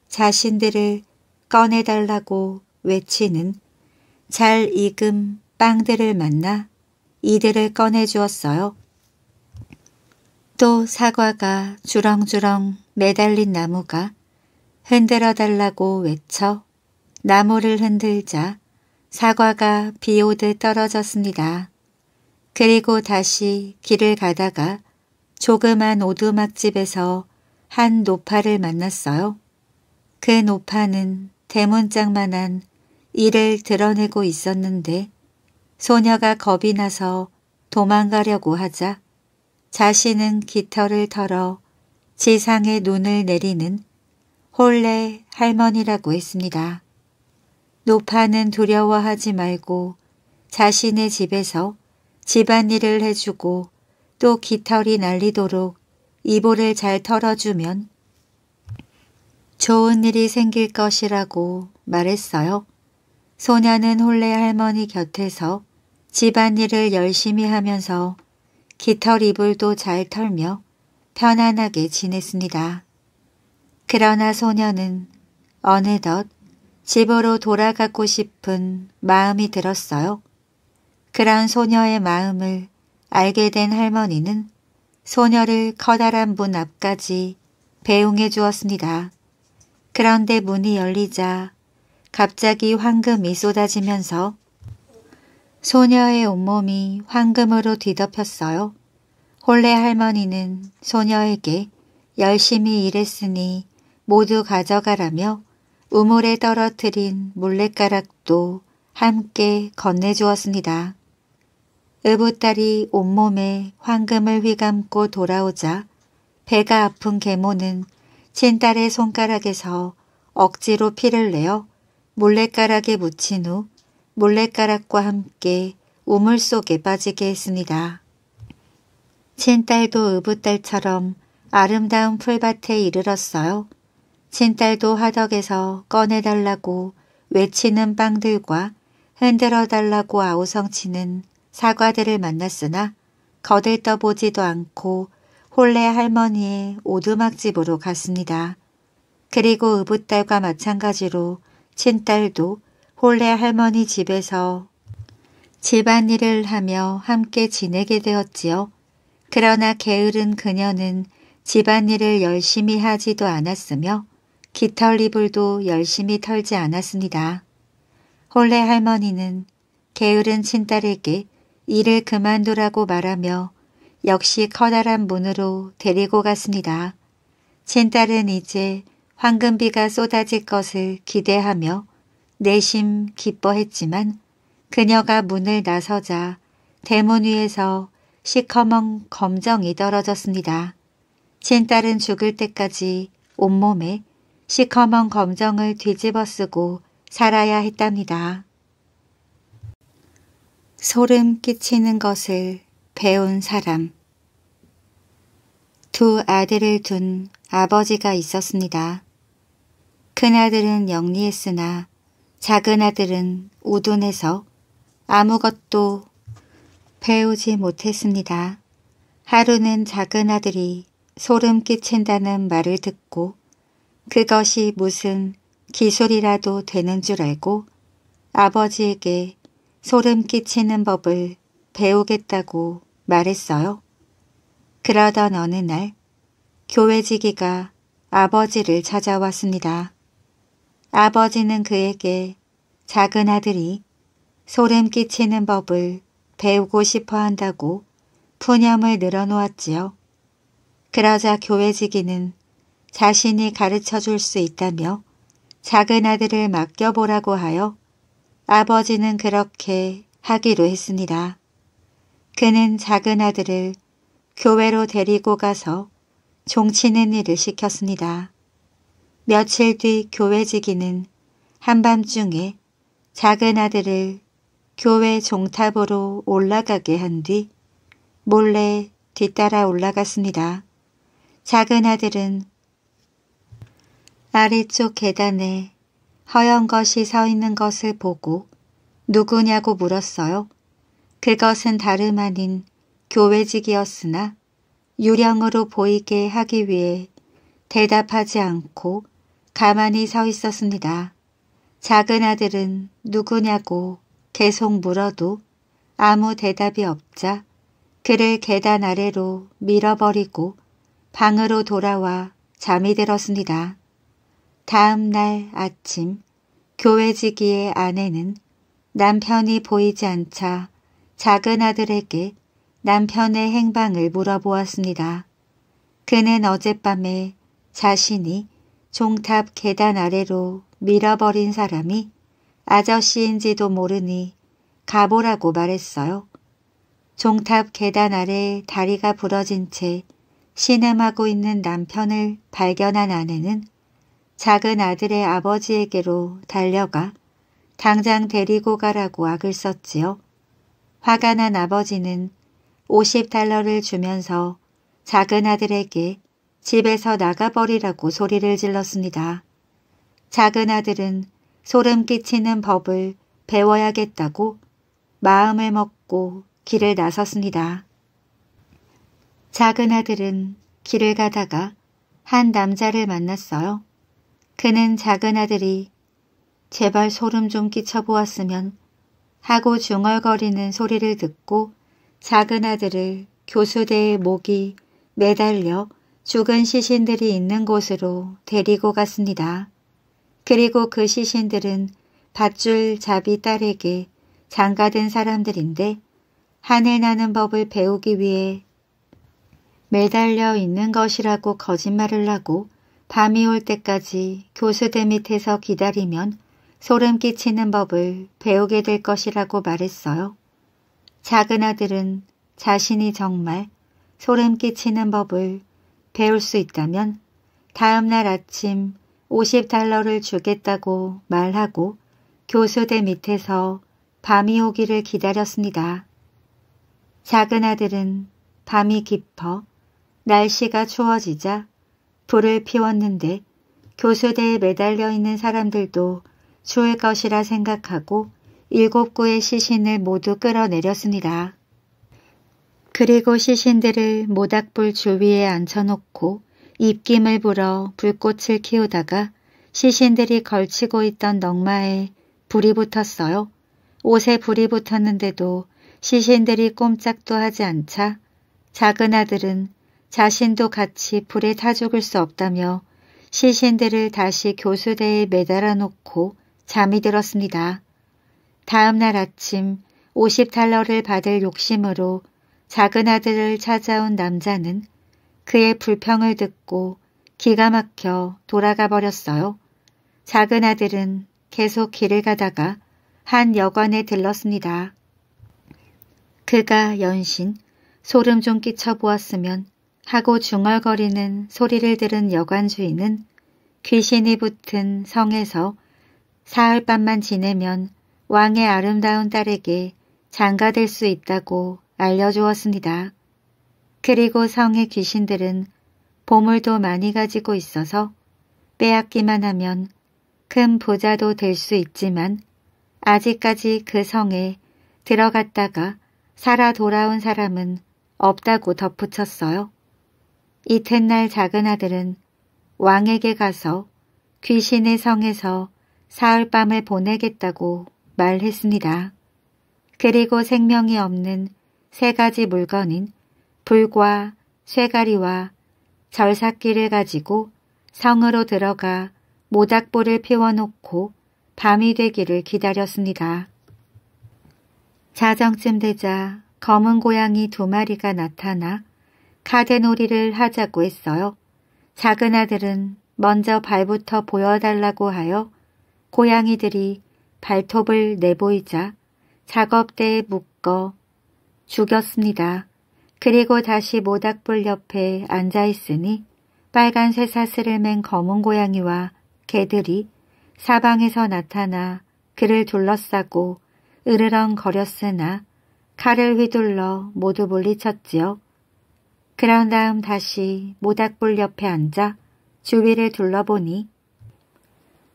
자신들을 꺼내달라고 외치는 잘 익은 빵들을 만나 이들을 꺼내주었어요. 또 사과가 주렁주렁 매달린 나무가 흔들어 달라고 외쳐 나무를 흔들자 사과가 비 오듯 떨어졌습니다. 그리고 다시 길을 가다가 조그만 오두막집에서 한 노파를 만났어요. 그 노파는 대문짝만한 이를 드러내고 있었는데 소녀가 겁이 나서 도망가려고 하자 자신은 깃털을 털어 지상에 눈을 내리는 홀레 할머니라고 했습니다. 노파는 두려워하지 말고 자신의 집에서 집안일을 해주고 또 깃털이 날리도록 이불을 잘 털어주면 좋은 일이 생길 것이라고 말했어요. 소녀는 홀레 할머니 곁에서 집안일을 열심히 하면서 깃털 이불도 잘 털며 편안하게 지냈습니다. 그러나 소녀는 어느덧 집으로 돌아가고 싶은 마음이 들었어요. 그런 소녀의 마음을 알게 된 할머니는 소녀를 커다란 문 앞까지 배웅해 주었습니다. 그런데 문이 열리자 갑자기 황금이 쏟아지면서 소녀의 온몸이 황금으로 뒤덮였어요. 홀레 할머니는 소녀에게 열심히 일했으니 모두 가져가라며 우물에 떨어뜨린 물레가락도 함께 건네주었습니다. 의붓딸이 온몸에 황금을 휘감고 돌아오자 배가 아픈 계모는 친딸의 손가락에서 억지로 피를 내어 물레가락에 묻힌 후 몰래가락과 함께 우물 속에 빠지게 했습니다. 친딸도 의붓딸처럼 아름다운 풀밭에 이르렀어요. 친딸도 화덕에서 꺼내달라고 외치는 빵들과 흔들어달라고 아우성치는 사과들을 만났으나 거들떠보지도 않고 홀레 할머니의 오두막집으로 갔습니다. 그리고 의붓딸과 마찬가지로 친딸도 홀레 할머니 집에서 집안일을 하며 함께 지내게 되었지요. 그러나 게으른 그녀는 집안일을 열심히 하지도 않았으며 깃털이불도 열심히 털지 않았습니다. 홀레 할머니는 게으른 친딸에게 일을 그만두라고 말하며 역시 커다란 문으로 데리고 갔습니다. 친딸은 이제 황금비가 쏟아질 것을 기대하며 내심 기뻐했지만 그녀가 문을 나서자 대문 위에서 시커먼 검정이 떨어졌습니다. 친딸은 죽을 때까지 온몸에 시커먼 검정을 뒤집어쓰고 살아야 했답니다. 소름 끼치는 것을 배운 사람 두 아들을 둔 아버지가 있었습니다. 큰아들은 영리했으나 작은 아들은 우둔해서 아무것도 배우지 못했습니다. 하루는 작은 아들이 소름 끼친다는 말을 듣고 그것이 무슨 기술이라도 되는 줄 알고 아버지에게 소름 끼치는 법을 배우겠다고 말했어요. 그러던 어느 날 교회지기가 아버지를 찾아왔습니다. 아버지는 그에게 작은 아들이 소름 끼치는 법을 배우고 싶어 한다고 푸념을 늘어놓았지요. 그러자 교회지기는 자신이 가르쳐 줄 수 있다며 작은 아들을 맡겨보라고 하여 아버지는 그렇게 하기로 했습니다. 그는 작은 아들을 교회로 데리고 가서 종치는 일을 시켰습니다. 며칠 뒤 교회지기는 한밤중에 작은 아들을 교회 종탑으로 올라가게 한 뒤 몰래 뒤따라 올라갔습니다. 작은 아들은 아래쪽 계단에 허연 것이 서 있는 것을 보고 누구냐고 물었어요. 그것은 다름 아닌 교회직이었으나 유령으로 보이게 하기 위해 대답하지 않고 가만히 서 있었습니다. 작은 아들은 누구냐고 계속 물어도 아무 대답이 없자 그를 계단 아래로 밀어버리고 방으로 돌아와 잠이 들었습니다. 다음 날 아침 교회지기의 아내는 남편이 보이지 않자 작은 아들에게 남편의 행방을 물어보았습니다. 그는 어젯밤에 자신이 종탑 계단 아래로 밀어버린 사람이 아저씨인지도 모르니 가보라고 말했어요. 종탑 계단 아래 다리가 부러진 채 신음하고 있는 남편을 발견한 아내는 작은 아들의 아버지에게로 달려가 당장 데리고 가라고 악을 썼지요. 화가 난 아버지는 50달러를 주면서 작은 아들에게 집에서 나가버리라고 소리를 질렀습니다. 작은 아들은 소름 끼치는 법을 배워야겠다고 마음을 먹고 길을 나섰습니다. 작은 아들은 길을 가다가 한 남자를 만났어요. 그는 작은 아들이 제발 소름 좀 끼쳐보았으면 하고 중얼거리는 소리를 듣고 작은 아들을 교수대의 목이 매달려 죽은 시신들이 있는 곳으로 데리고 갔습니다. 그리고 그 시신들은 밧줄 자비 딸에게 장가된 사람들인데 하늘 나는 법을 배우기 위해 매달려 있는 것이라고 거짓말을 하고 밤이 올 때까지 교수대 밑에서 기다리면 소름 끼치는 법을 배우게 될 것이라고 말했어요. 작은 아들은 자신이 정말 소름 끼치는 법을 배울 수 있다면 다음날 아침 50달러를 주겠다고 말하고 교수대 밑에서 밤이 오기를 기다렸습니다. 작은 아들은 밤이 깊어 날씨가 추워지자 불을 피웠는데 교수대에 매달려 있는 사람들도 죽을 것이라 생각하고 일곱 구의 시신을 모두 끌어내렸습니다. 그리고 시신들을 모닥불 주위에 앉혀놓고 입김을 불어 불꽃을 키우다가 시신들이 걸치고 있던 넝마에 불이 붙었어요. 옷에 불이 붙었는데도 시신들이 꼼짝도 하지 않자 작은 아들은 자신도 같이 불에 타 죽을 수 없다며 시신들을 다시 교수대에 매달아 놓고 잠이 들었습니다. 다음 날 아침 50달러를 받을 욕심으로 작은 아들을 찾아온 남자는 그의 불평을 듣고 기가 막혀 돌아가 버렸어요. 작은 아들은 계속 길을 가다가 한 여관에 들렀습니다. 그가 연신 소름 좀 끼쳐 보았으면 하고 중얼거리는 소리를 들은 여관 주인은 귀신이 붙은 성에서 사흘밤만 지내면 왕의 아름다운 딸에게 장가될 수 있다고 알려주었습니다. 그리고 성의 귀신들은 보물도 많이 가지고 있어서 빼앗기만 하면 큰 부자도 될 수 있지만 아직까지 그 성에 들어갔다가 살아 돌아온 사람은 없다고 덧붙였어요. 이튿날 작은 아들은 왕에게 가서 귀신의 성에서 사흘밤을 보내겠다고 말했습니다. 그리고 생명이 없는 세 가지 물건인 불과 쇠가리와 절삭기를 가지고 성으로 들어가 모닥불을 피워놓고 밤이 되기를 기다렸습니다. 자정쯤 되자 검은 고양이 두 마리가 나타나 카데놀이를 하자고 했어요. 작은 아들은 먼저 발부터 보여달라고 하여 고양이들이 발톱을 내보이자 작업대에 묶어 죽였습니다. 그리고 다시 모닥불 옆에 앉아있으니 빨간 쇠사슬을 맨 검은 고양이와 개들이 사방에서 나타나 그를 둘러싸고 으르렁거렸으나 칼을 휘둘러 모두 물리쳤지요. 그런 다음 다시 모닥불 옆에 앉아 주위를 둘러보니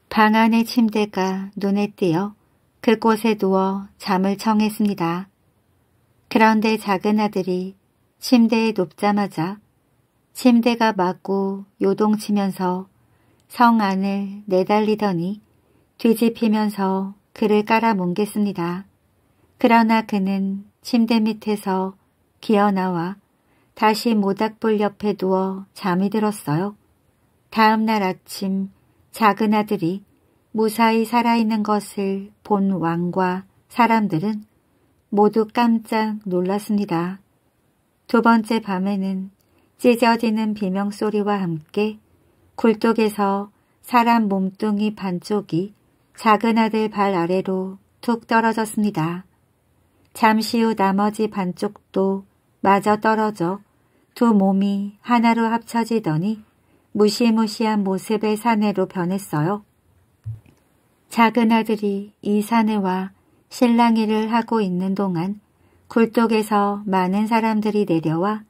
방 안의 침대가 눈에 띄어 그곳에 누워 잠을 청했습니다. 그런데 작은 아들이 침대에 눕자마자 침대가 맞고 요동치면서 성 안을 내달리더니 뒤집히면서 그를 깔아뭉겠습니다 그러나 그는 침대 밑에서 기어나와 다시 모닥불 옆에 누워 잠이 들었어요. 다음 날 아침 작은 아들이 무사히 살아있는 것을 본 왕과 사람들은 모두 깜짝 놀랐습니다. 두 번째 밤에는 찢어지는 비명소리와 함께 굴뚝에서 사람 몸뚱이 반쪽이 작은 아들 발 아래로 툭 떨어졌습니다. 잠시 후 나머지 반쪽도 마저 떨어져 두 몸이 하나로 합쳐지더니 무시무시한 모습의 사내로 변했어요. 작은 아들이 이 사내와 신랑이를 하고 있는 동안 굴뚝에서 많은 사람들이 내려와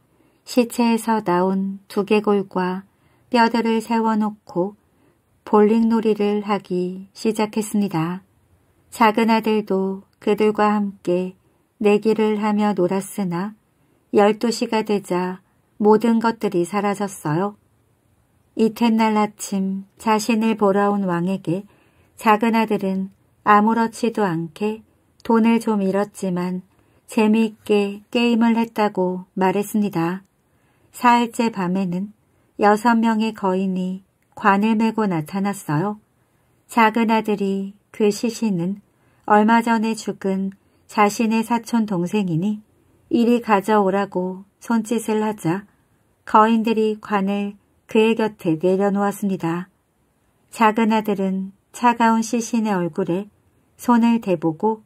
시체에서 나온 두개골과 뼈들을 세워놓고 볼링놀이를 하기 시작했습니다. 작은 아들도 그들과 함께 내기를 하며 놀았으나 12시가 되자 모든 것들이 사라졌어요. 이튿날 아침 자신을 보러 온 왕에게 작은 아들은 아무렇지도 않게 돈을 좀 잃었지만 재미있게 게임을 했다고 말했습니다. 사흘째 밤에는 여섯 명의 거인이 관을 메고 나타났어요. 작은 아들이 그 시신은 얼마 전에 죽은 자신의 사촌 동생이니 이리 가져오라고 손짓을 하자 거인들이 관을 그의 곁에 내려놓았습니다. 작은 아들은 차가운 시신의 얼굴에 손을 대보고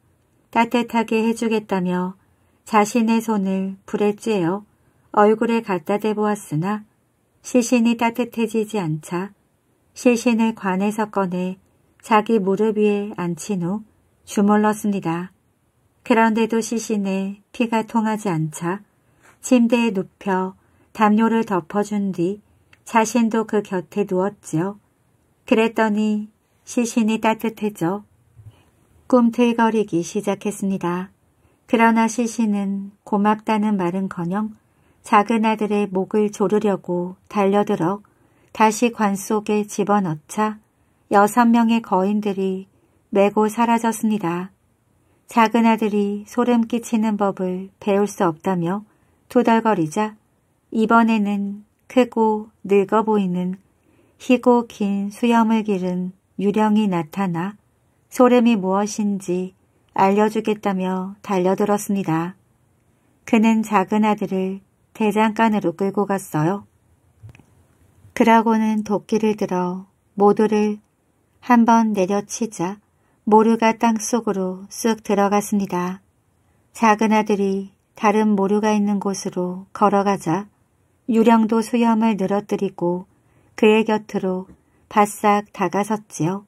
따뜻하게 해주겠다며 자신의 손을 불에 쬐어 얼굴에 갖다 대보았으나 시신이 따뜻해지지 않자 시신을 관에서 꺼내 자기 무릎 위에 앉힌 후 주물렀습니다. 그런데도 시신에 피가 통하지 않자 침대에 눕혀 담요를 덮어준 뒤 자신도 그 곁에 누웠지요. 그랬더니 시신이 따뜻해져 꿈틀거리기 시작했습니다. 그러나 시신은 고맙다는 말은커녕 작은 아들의 목을 조르려고 달려들어 다시 관 속에 집어넣자 여섯 명의 거인들이 메고 사라졌습니다. 작은 아들이 소름 끼치는 법을 배울 수 없다며 투덜거리자 이번에는 크고 늙어 보이는 희고 긴 수염을 기른 유령이 나타나 소렘이 무엇인지 알려주겠다며 달려들었습니다. 그는 작은 아들을 대장간으로 끌고 갔어요. 그라고는 도끼를 들어 모두를 한번 내려치자 모루가 땅속으로 쓱 들어갔습니다. 작은 아들이 다른 모루가 있는 곳으로 걸어가자 유령도 수염을 늘어뜨리고 그의 곁으로 바싹 다가섰지요.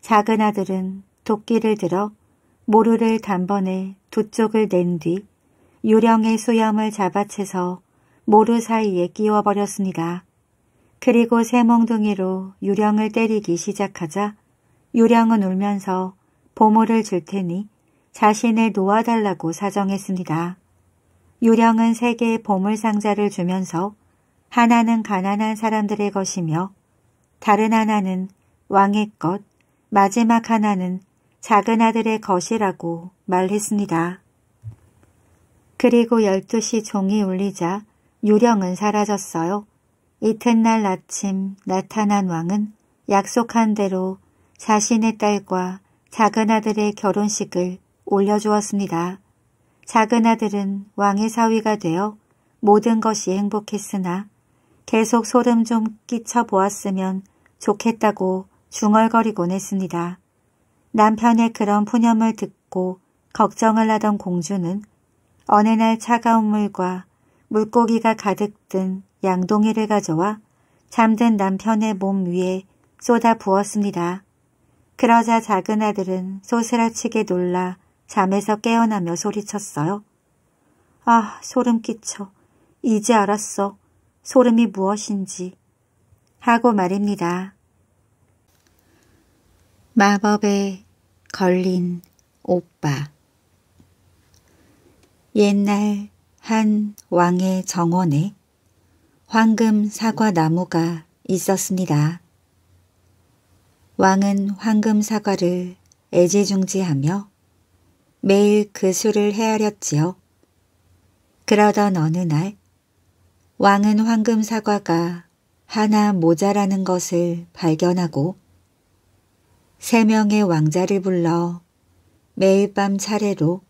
작은 아들은 도끼를 들어 모루를 단번에 두 쪽을 낸 뒤 유령의 수염을 잡아채서 모루 사이에 끼워버렸습니다. 그리고 새몽둥이로 유령을 때리기 시작하자 유령은 울면서 보물을 줄 테니 자신을 놓아달라고 사정했습니다. 유령은 세 개의 보물 상자를 주면서 하나는 가난한 사람들의 것이며 다른 하나는 왕의 것, 마지막 하나는 작은 아들의 것이라고 말했습니다. 그리고 12시 종이 울리자 유령은 사라졌어요. 이튿날 아침 나타난 왕은 약속한 대로 자신의 딸과 작은 아들의 결혼식을 올려주었습니다. 작은 아들은 왕의 사위가 되어 모든 것이 행복했으나 계속 소름 좀 끼쳐 보았으면 좋겠다고 중얼거리곤 했습니다. 남편의 그런 푸념을 듣고 걱정을 하던 공주는 어느 날 차가운 물과 물고기가 가득 든 양동이를 가져와 잠든 남편의 몸 위에 쏟아 부었습니다. 그러자 작은 아들은 소스라치게 놀라 잠에서 깨어나며 소리쳤어요. 아, 소름 끼쳐. 이제 알았어. 소름이 무엇인지. 하고 말입니다. 마법에 걸린 오빠 옛날 한 왕의 정원에 황금 사과나무가 있었습니다. 왕은 황금 사과를 애지중지하며 매일 그 술을 헤아렸지요. 그러던 어느 날 왕은 황금 사과가 하나 모자라는 것을 발견하고 세 명의 왕자를 불러 매일 밤 차례로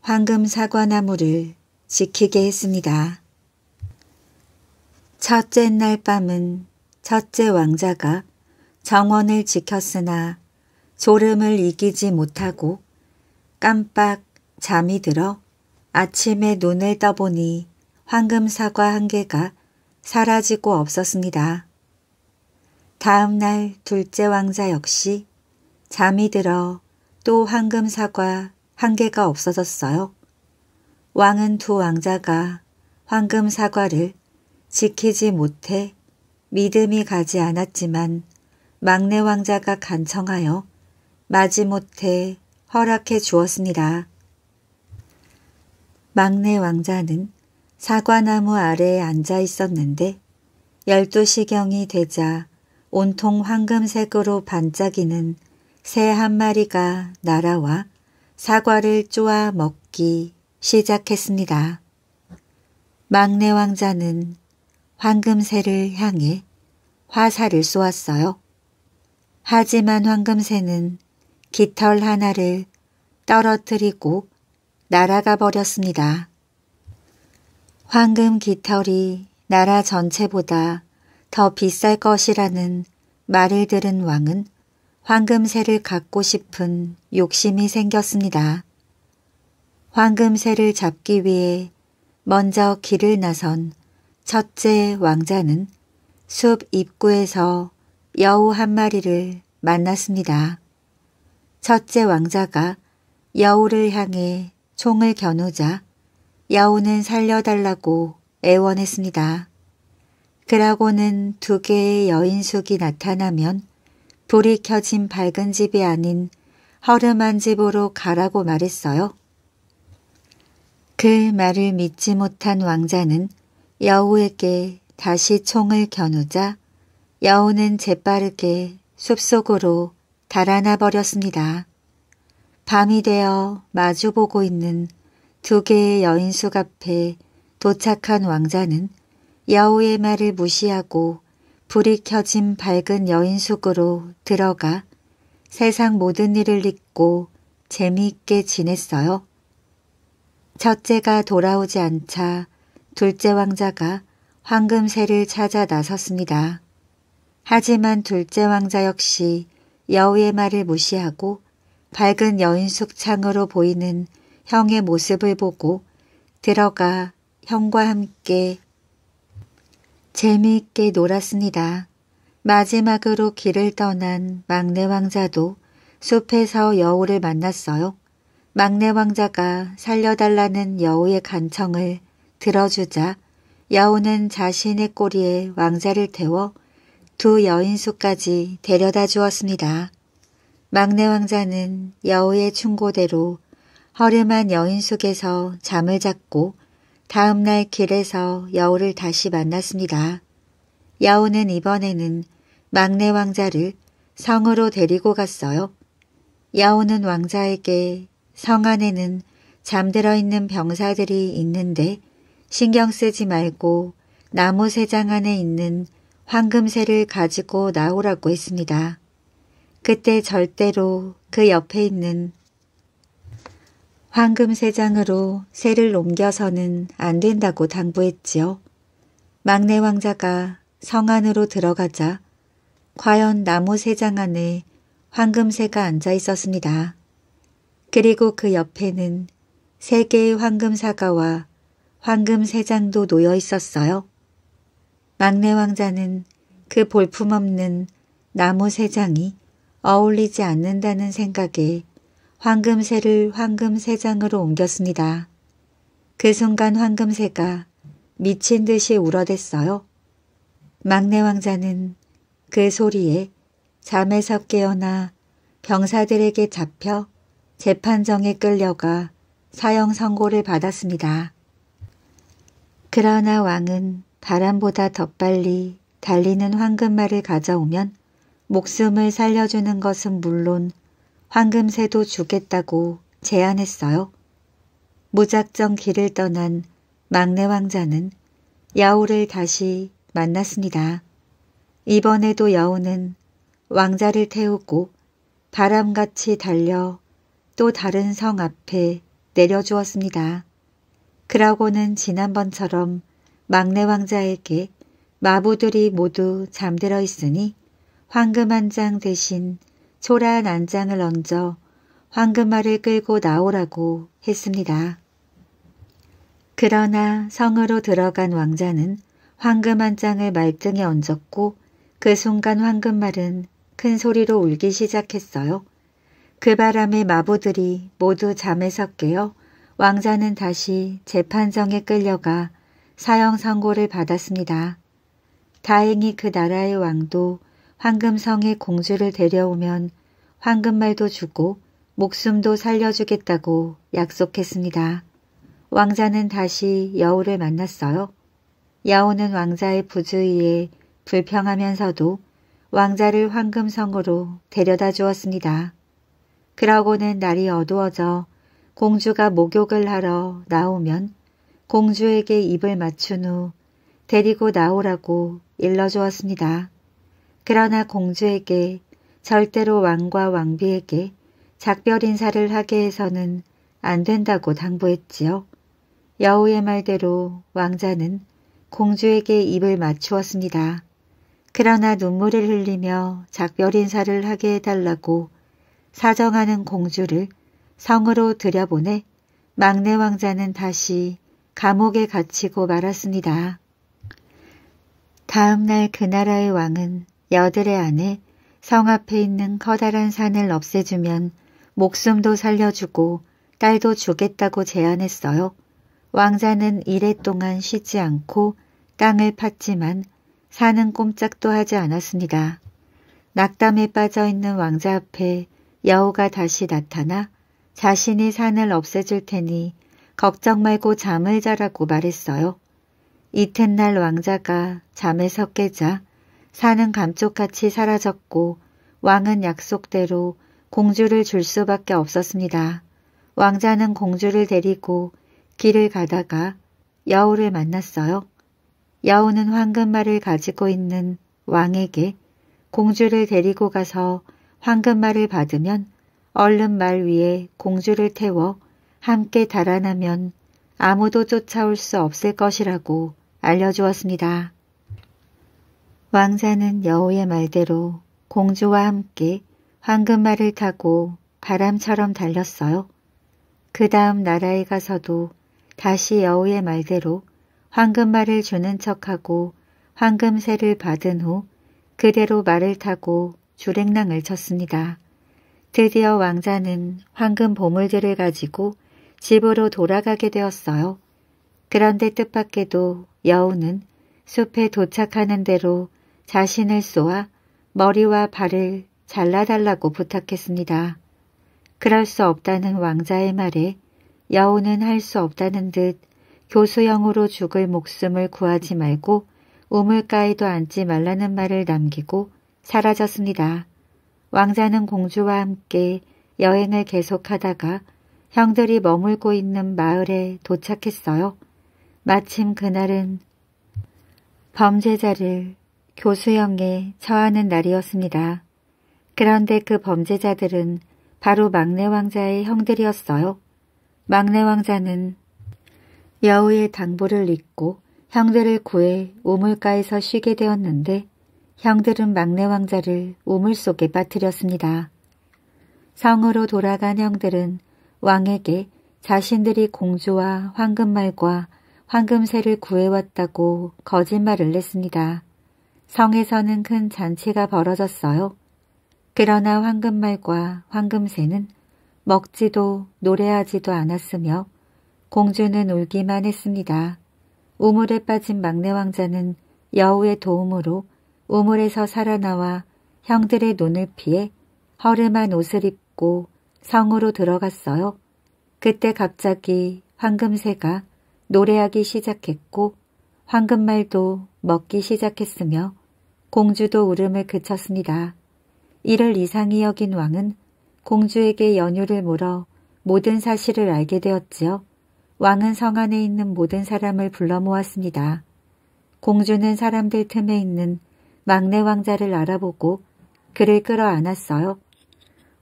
황금 사과나무를 지키게 했습니다. 첫째 날 밤은 첫째 왕자가 정원을 지켰으나 졸음을 이기지 못하고 깜빡 잠이 들어 아침에 눈을 떠보니 황금사과 한 개가 사라지고 없었습니다. 다음 날 둘째 왕자 역시 잠이 들어 또 황금사과 한 개가 없어졌어요. 왕은 두 왕자가 황금사과를 지키지 못해 믿음이 가지 않았지만 막내 왕자가 간청하여 마지못해 허락해 주었습니다. 막내 왕자는 사과나무 아래에 앉아 있었는데 열두 시경이 되자 온통 황금색으로 반짝이는 새한 마리가 날아와 사과를 쪼아 먹기 시작했습니다. 막내 왕자는 황금새를 향해 화살을 쏘았어요. 하지만 황금새는 깃털 하나를 떨어뜨리고 날아가 버렸습니다. 황금 깃털이 나라 전체보다 더 비쌀 것이라는 말을 들은 왕은 황금새를 갖고 싶은 욕심이 생겼습니다. 황금새를 잡기 위해 먼저 길을 나선 첫째 왕자는 숲 입구에서 여우 한 마리를 만났습니다. 첫째 왕자가 여우를 향해 총을 겨누자 여우는 살려달라고 애원했습니다. 그라고는 두 개의 여인숙이 나타나면 불이 켜진 밝은 집이 아닌 허름한 집으로 가라고 말했어요. 그 말을 믿지 못한 왕자는 여우에게 다시 총을 겨누자 여우는 재빠르게 숲속으로 달아나 버렸습니다. 밤이 되어 마주보고 있는 두 개의 여인숙 앞에 도착한 왕자는 여우의 말을 무시하고 불이 켜진 밝은 여인숙으로 들어가 세상 모든 일을 잊고 재미있게 지냈어요. 첫째가 돌아오지 않자 둘째 왕자가 황금새를 찾아 나섰습니다. 하지만 둘째 왕자 역시 여우의 말을 무시하고 밝은 여인숙 창으로 보이는 형의 모습을 보고 들어가 형과 함께 재미있게 놀았습니다. 마지막으로 길을 떠난 막내 왕자도 숲에서 여우를 만났어요. 막내 왕자가 살려달라는 여우의 간청을 들어주자 여우는 자신의 꼬리에 왕자를 태워 두여인숙까지 데려다 주었습니다. 막내 왕자는 여우의 충고대로 허름한 여인숙에서 잠을 잤고 다음 날 길에서 여우를 다시 만났습니다. 여우는 이번에는 막내 왕자를 성으로 데리고 갔어요. 여우는 왕자에게 성 안에는 잠들어 있는 병사들이 있는데 신경 쓰지 말고 나무 세장 안에 있는 황금새를 가지고 나오라고 했습니다. 그때 절대로 그 옆에 있는 황금 세장으로 새를 옮겨서는 안 된다고 당부했지요. 막내 왕자가 성 안으로 들어가자 과연 나무 세장 안에 황금새가 앉아 있었습니다. 그리고 그 옆에는 세 개의 황금사과와 황금세장도 놓여 있었어요. 막내 왕자는 그 볼품없는 나무 세장이 어울리지 않는다는 생각에 황금새를 황금새장으로 옮겼습니다. 그 순간 황금새가 미친 듯이 울어댔어요. 막내 왕자는 그 소리에 잠에서 깨어나 병사들에게 잡혀 재판정에 끌려가 사형 선고를 받았습니다. 그러나 왕은 바람보다 더 빨리 달리는 황금말을 가져오면 목숨을 살려주는 것은 물론 황금새도 주겠다고 제안했어요. 무작정 길을 떠난 막내 왕자는 야오를 다시 만났습니다. 이번에도 여우는 왕자를 태우고 바람같이 달려 또 다른 성 앞에 내려주었습니다. 그러고는 지난번처럼 막내 왕자에게 마부들이 모두 잠들어 있으니 황금 한 장 대신 초라한 안장을 얹어 황금알을 끌고 나오라고 했습니다. 그러나 성으로 들어간 왕자는 황금 안장을 말등에 얹었고 그 순간 황금말은 큰 소리로 울기 시작했어요. 그 바람에 마부들이 모두 잠에서 깨어 왕자는 다시 재판정에 끌려가 사형 선고를 받았습니다. 다행히 그 나라의 왕도 황금성에 공주를 데려오면 황금말도 주고 목숨도 살려주겠다고 약속했습니다. 왕자는 다시 여우를 만났어요. 여우는 왕자의 부주의에 불평하면서도 왕자를 황금성으로 데려다 주었습니다. 그러고는 날이 어두워져 공주가 목욕을 하러 나오면 공주에게 입을 맞춘 후 데리고 나오라고 일러주었습니다. 그러나 공주에게 절대로 왕과 왕비에게 작별 인사를 하게 해서는 안 된다고 당부했지요. 여우의 말대로 왕자는 공주에게 입을 맞추었습니다. 그러나 눈물을 흘리며 작별 인사를 하게 해달라고 사정하는 공주를 성으로 들여보내 막내 왕자는 다시 감옥에 갇히고 말았습니다. 다음날 그 나라의 왕은 여드레 안에 성 앞에 있는 커다란 산을 없애주면 목숨도 살려주고 딸도 주겠다고 제안했어요. 왕자는 이래동안 쉬지 않고 땅을 팠지만 산은 꼼짝도 하지 않았습니다. 낙담에 빠져있는 왕자 앞에 여우가 다시 나타나 자신이 산을 없애줄 테니 걱정 말고 잠을 자라고 말했어요. 이튿날 왕자가 잠에서 깨자 산은 감쪽같이 사라졌고 왕은 약속대로 공주를 줄 수밖에 없었습니다. 왕자는 공주를 데리고 길을 가다가 여우를 만났어요. 여우는 황금말을 가지고 있는 왕에게 공주를 데리고 가서 황금말을 받으면 얼른 말 위에 공주를 태워 함께 달아나면 아무도 쫓아올 수 없을 것이라고 알려주었습니다. 왕자는 여우의 말대로 공주와 함께 황금말을 타고 바람처럼 달렸어요. 그 다음 나라에 가서도 다시 여우의 말대로 황금말을 주는 척하고 황금새를 받은 후 그대로 말을 타고 주랭낭을 쳤습니다. 드디어 왕자는 황금 보물들을 가지고 집으로 돌아가게 되었어요. 그런데 뜻밖에도 여우는 숲에 도착하는 대로 자신을 쏘아 머리와 발을 잘라달라고 부탁했습니다. 그럴 수 없다는 왕자의 말에 여우는 할 수 없다는 듯 교수형으로 죽을 목숨을 구하지 말고 우물가에도 앉지 말라는 말을 남기고 사라졌습니다. 왕자는 공주와 함께 여행을 계속하다가 형들이 머물고 있는 마을에 도착했어요. 마침 그날은 범죄자를 교수형에 처하는 날이었습니다. 그런데 그 범죄자들은 바로 막내 왕자의 형들이었어요. 막내 왕자는 여우의 당부를 잊고 형들을 구해 우물가에서 쉬게 되었는데 형들은 막내 왕자를 우물 속에 빠뜨렸습니다. 성으로 돌아간 형들은 왕에게 자신들이 공주와 황금말과 황금새를 구해왔다고 거짓말을 냈습니다. 성에서는 큰 잔치가 벌어졌어요. 그러나 황금말과 황금새는 먹지도 노래하지도 않았으며 공주는 울기만 했습니다. 우물에 빠진 막내 왕자는 여우의 도움으로 우물에서 살아나와 형들의 눈을 피해 허름한 옷을 입고 성으로 들어갔어요. 그때 갑자기 황금새가 노래하기 시작했고 황금말도 먹기 시작했으며 공주도 울음을 그쳤습니다. 이를 이상히 여긴 왕은 공주에게 연유를 물어 모든 사실을 알게 되었지요. 왕은 성 안에 있는 모든 사람을 불러 모았습니다. 공주는 사람들 틈에 있는 막내 왕자를 알아보고 그를 끌어안았어요.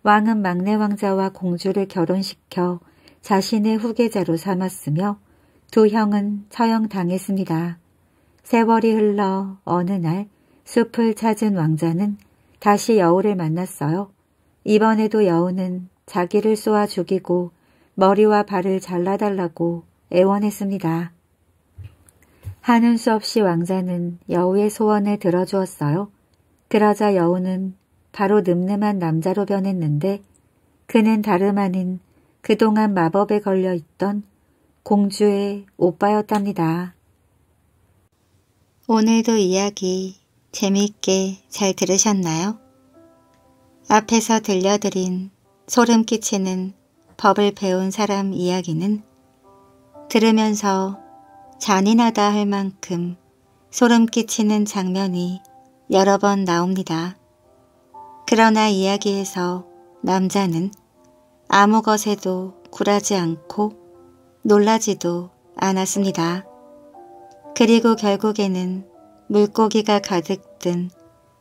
왕은 막내 왕자와 공주를 결혼시켜 자신의 후계자로 삼았으며 두 형은 처형당했습니다. 세월이 흘러 어느 날 숲을 찾은 왕자는 다시 여우를 만났어요. 이번에도 여우는 자기를 쏘아 죽이고 머리와 발을 잘라달라고 애원했습니다. 하는 수 없이 왕자는 여우의 소원을 들어주었어요. 그러자 여우는 바로 늠름한 남자로 변했는데 그는 다름 아닌 그동안 마법에 걸려 있던 공주의 오빠였답니다. 오늘도 이야기 재미있게 잘 들으셨나요? 앞에서 들려드린 소름 끼치는 법을 배운 사람 이야기는 들으면서 잔인하다 할 만큼 소름 끼치는 장면이 여러 번 나옵니다. 그러나 이야기에서 남자는 아무 것에도 굴하지 않고 놀라지도 않았습니다. 그리고 결국에는 물고기가 가득 든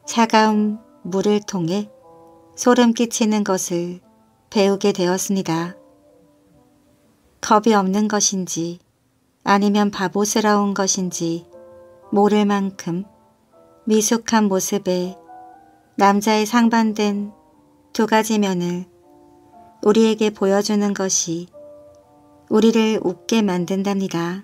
차가운 물을 통해 소름 끼치는 것을 배우게 되었습니다. 겁이 없는 것인지 아니면 바보스러운 것인지 모를 만큼 미숙한 모습에 남자의 상반된 두 가지 면을 우리에게 보여주는 것이 우리를 웃게 만든답니다.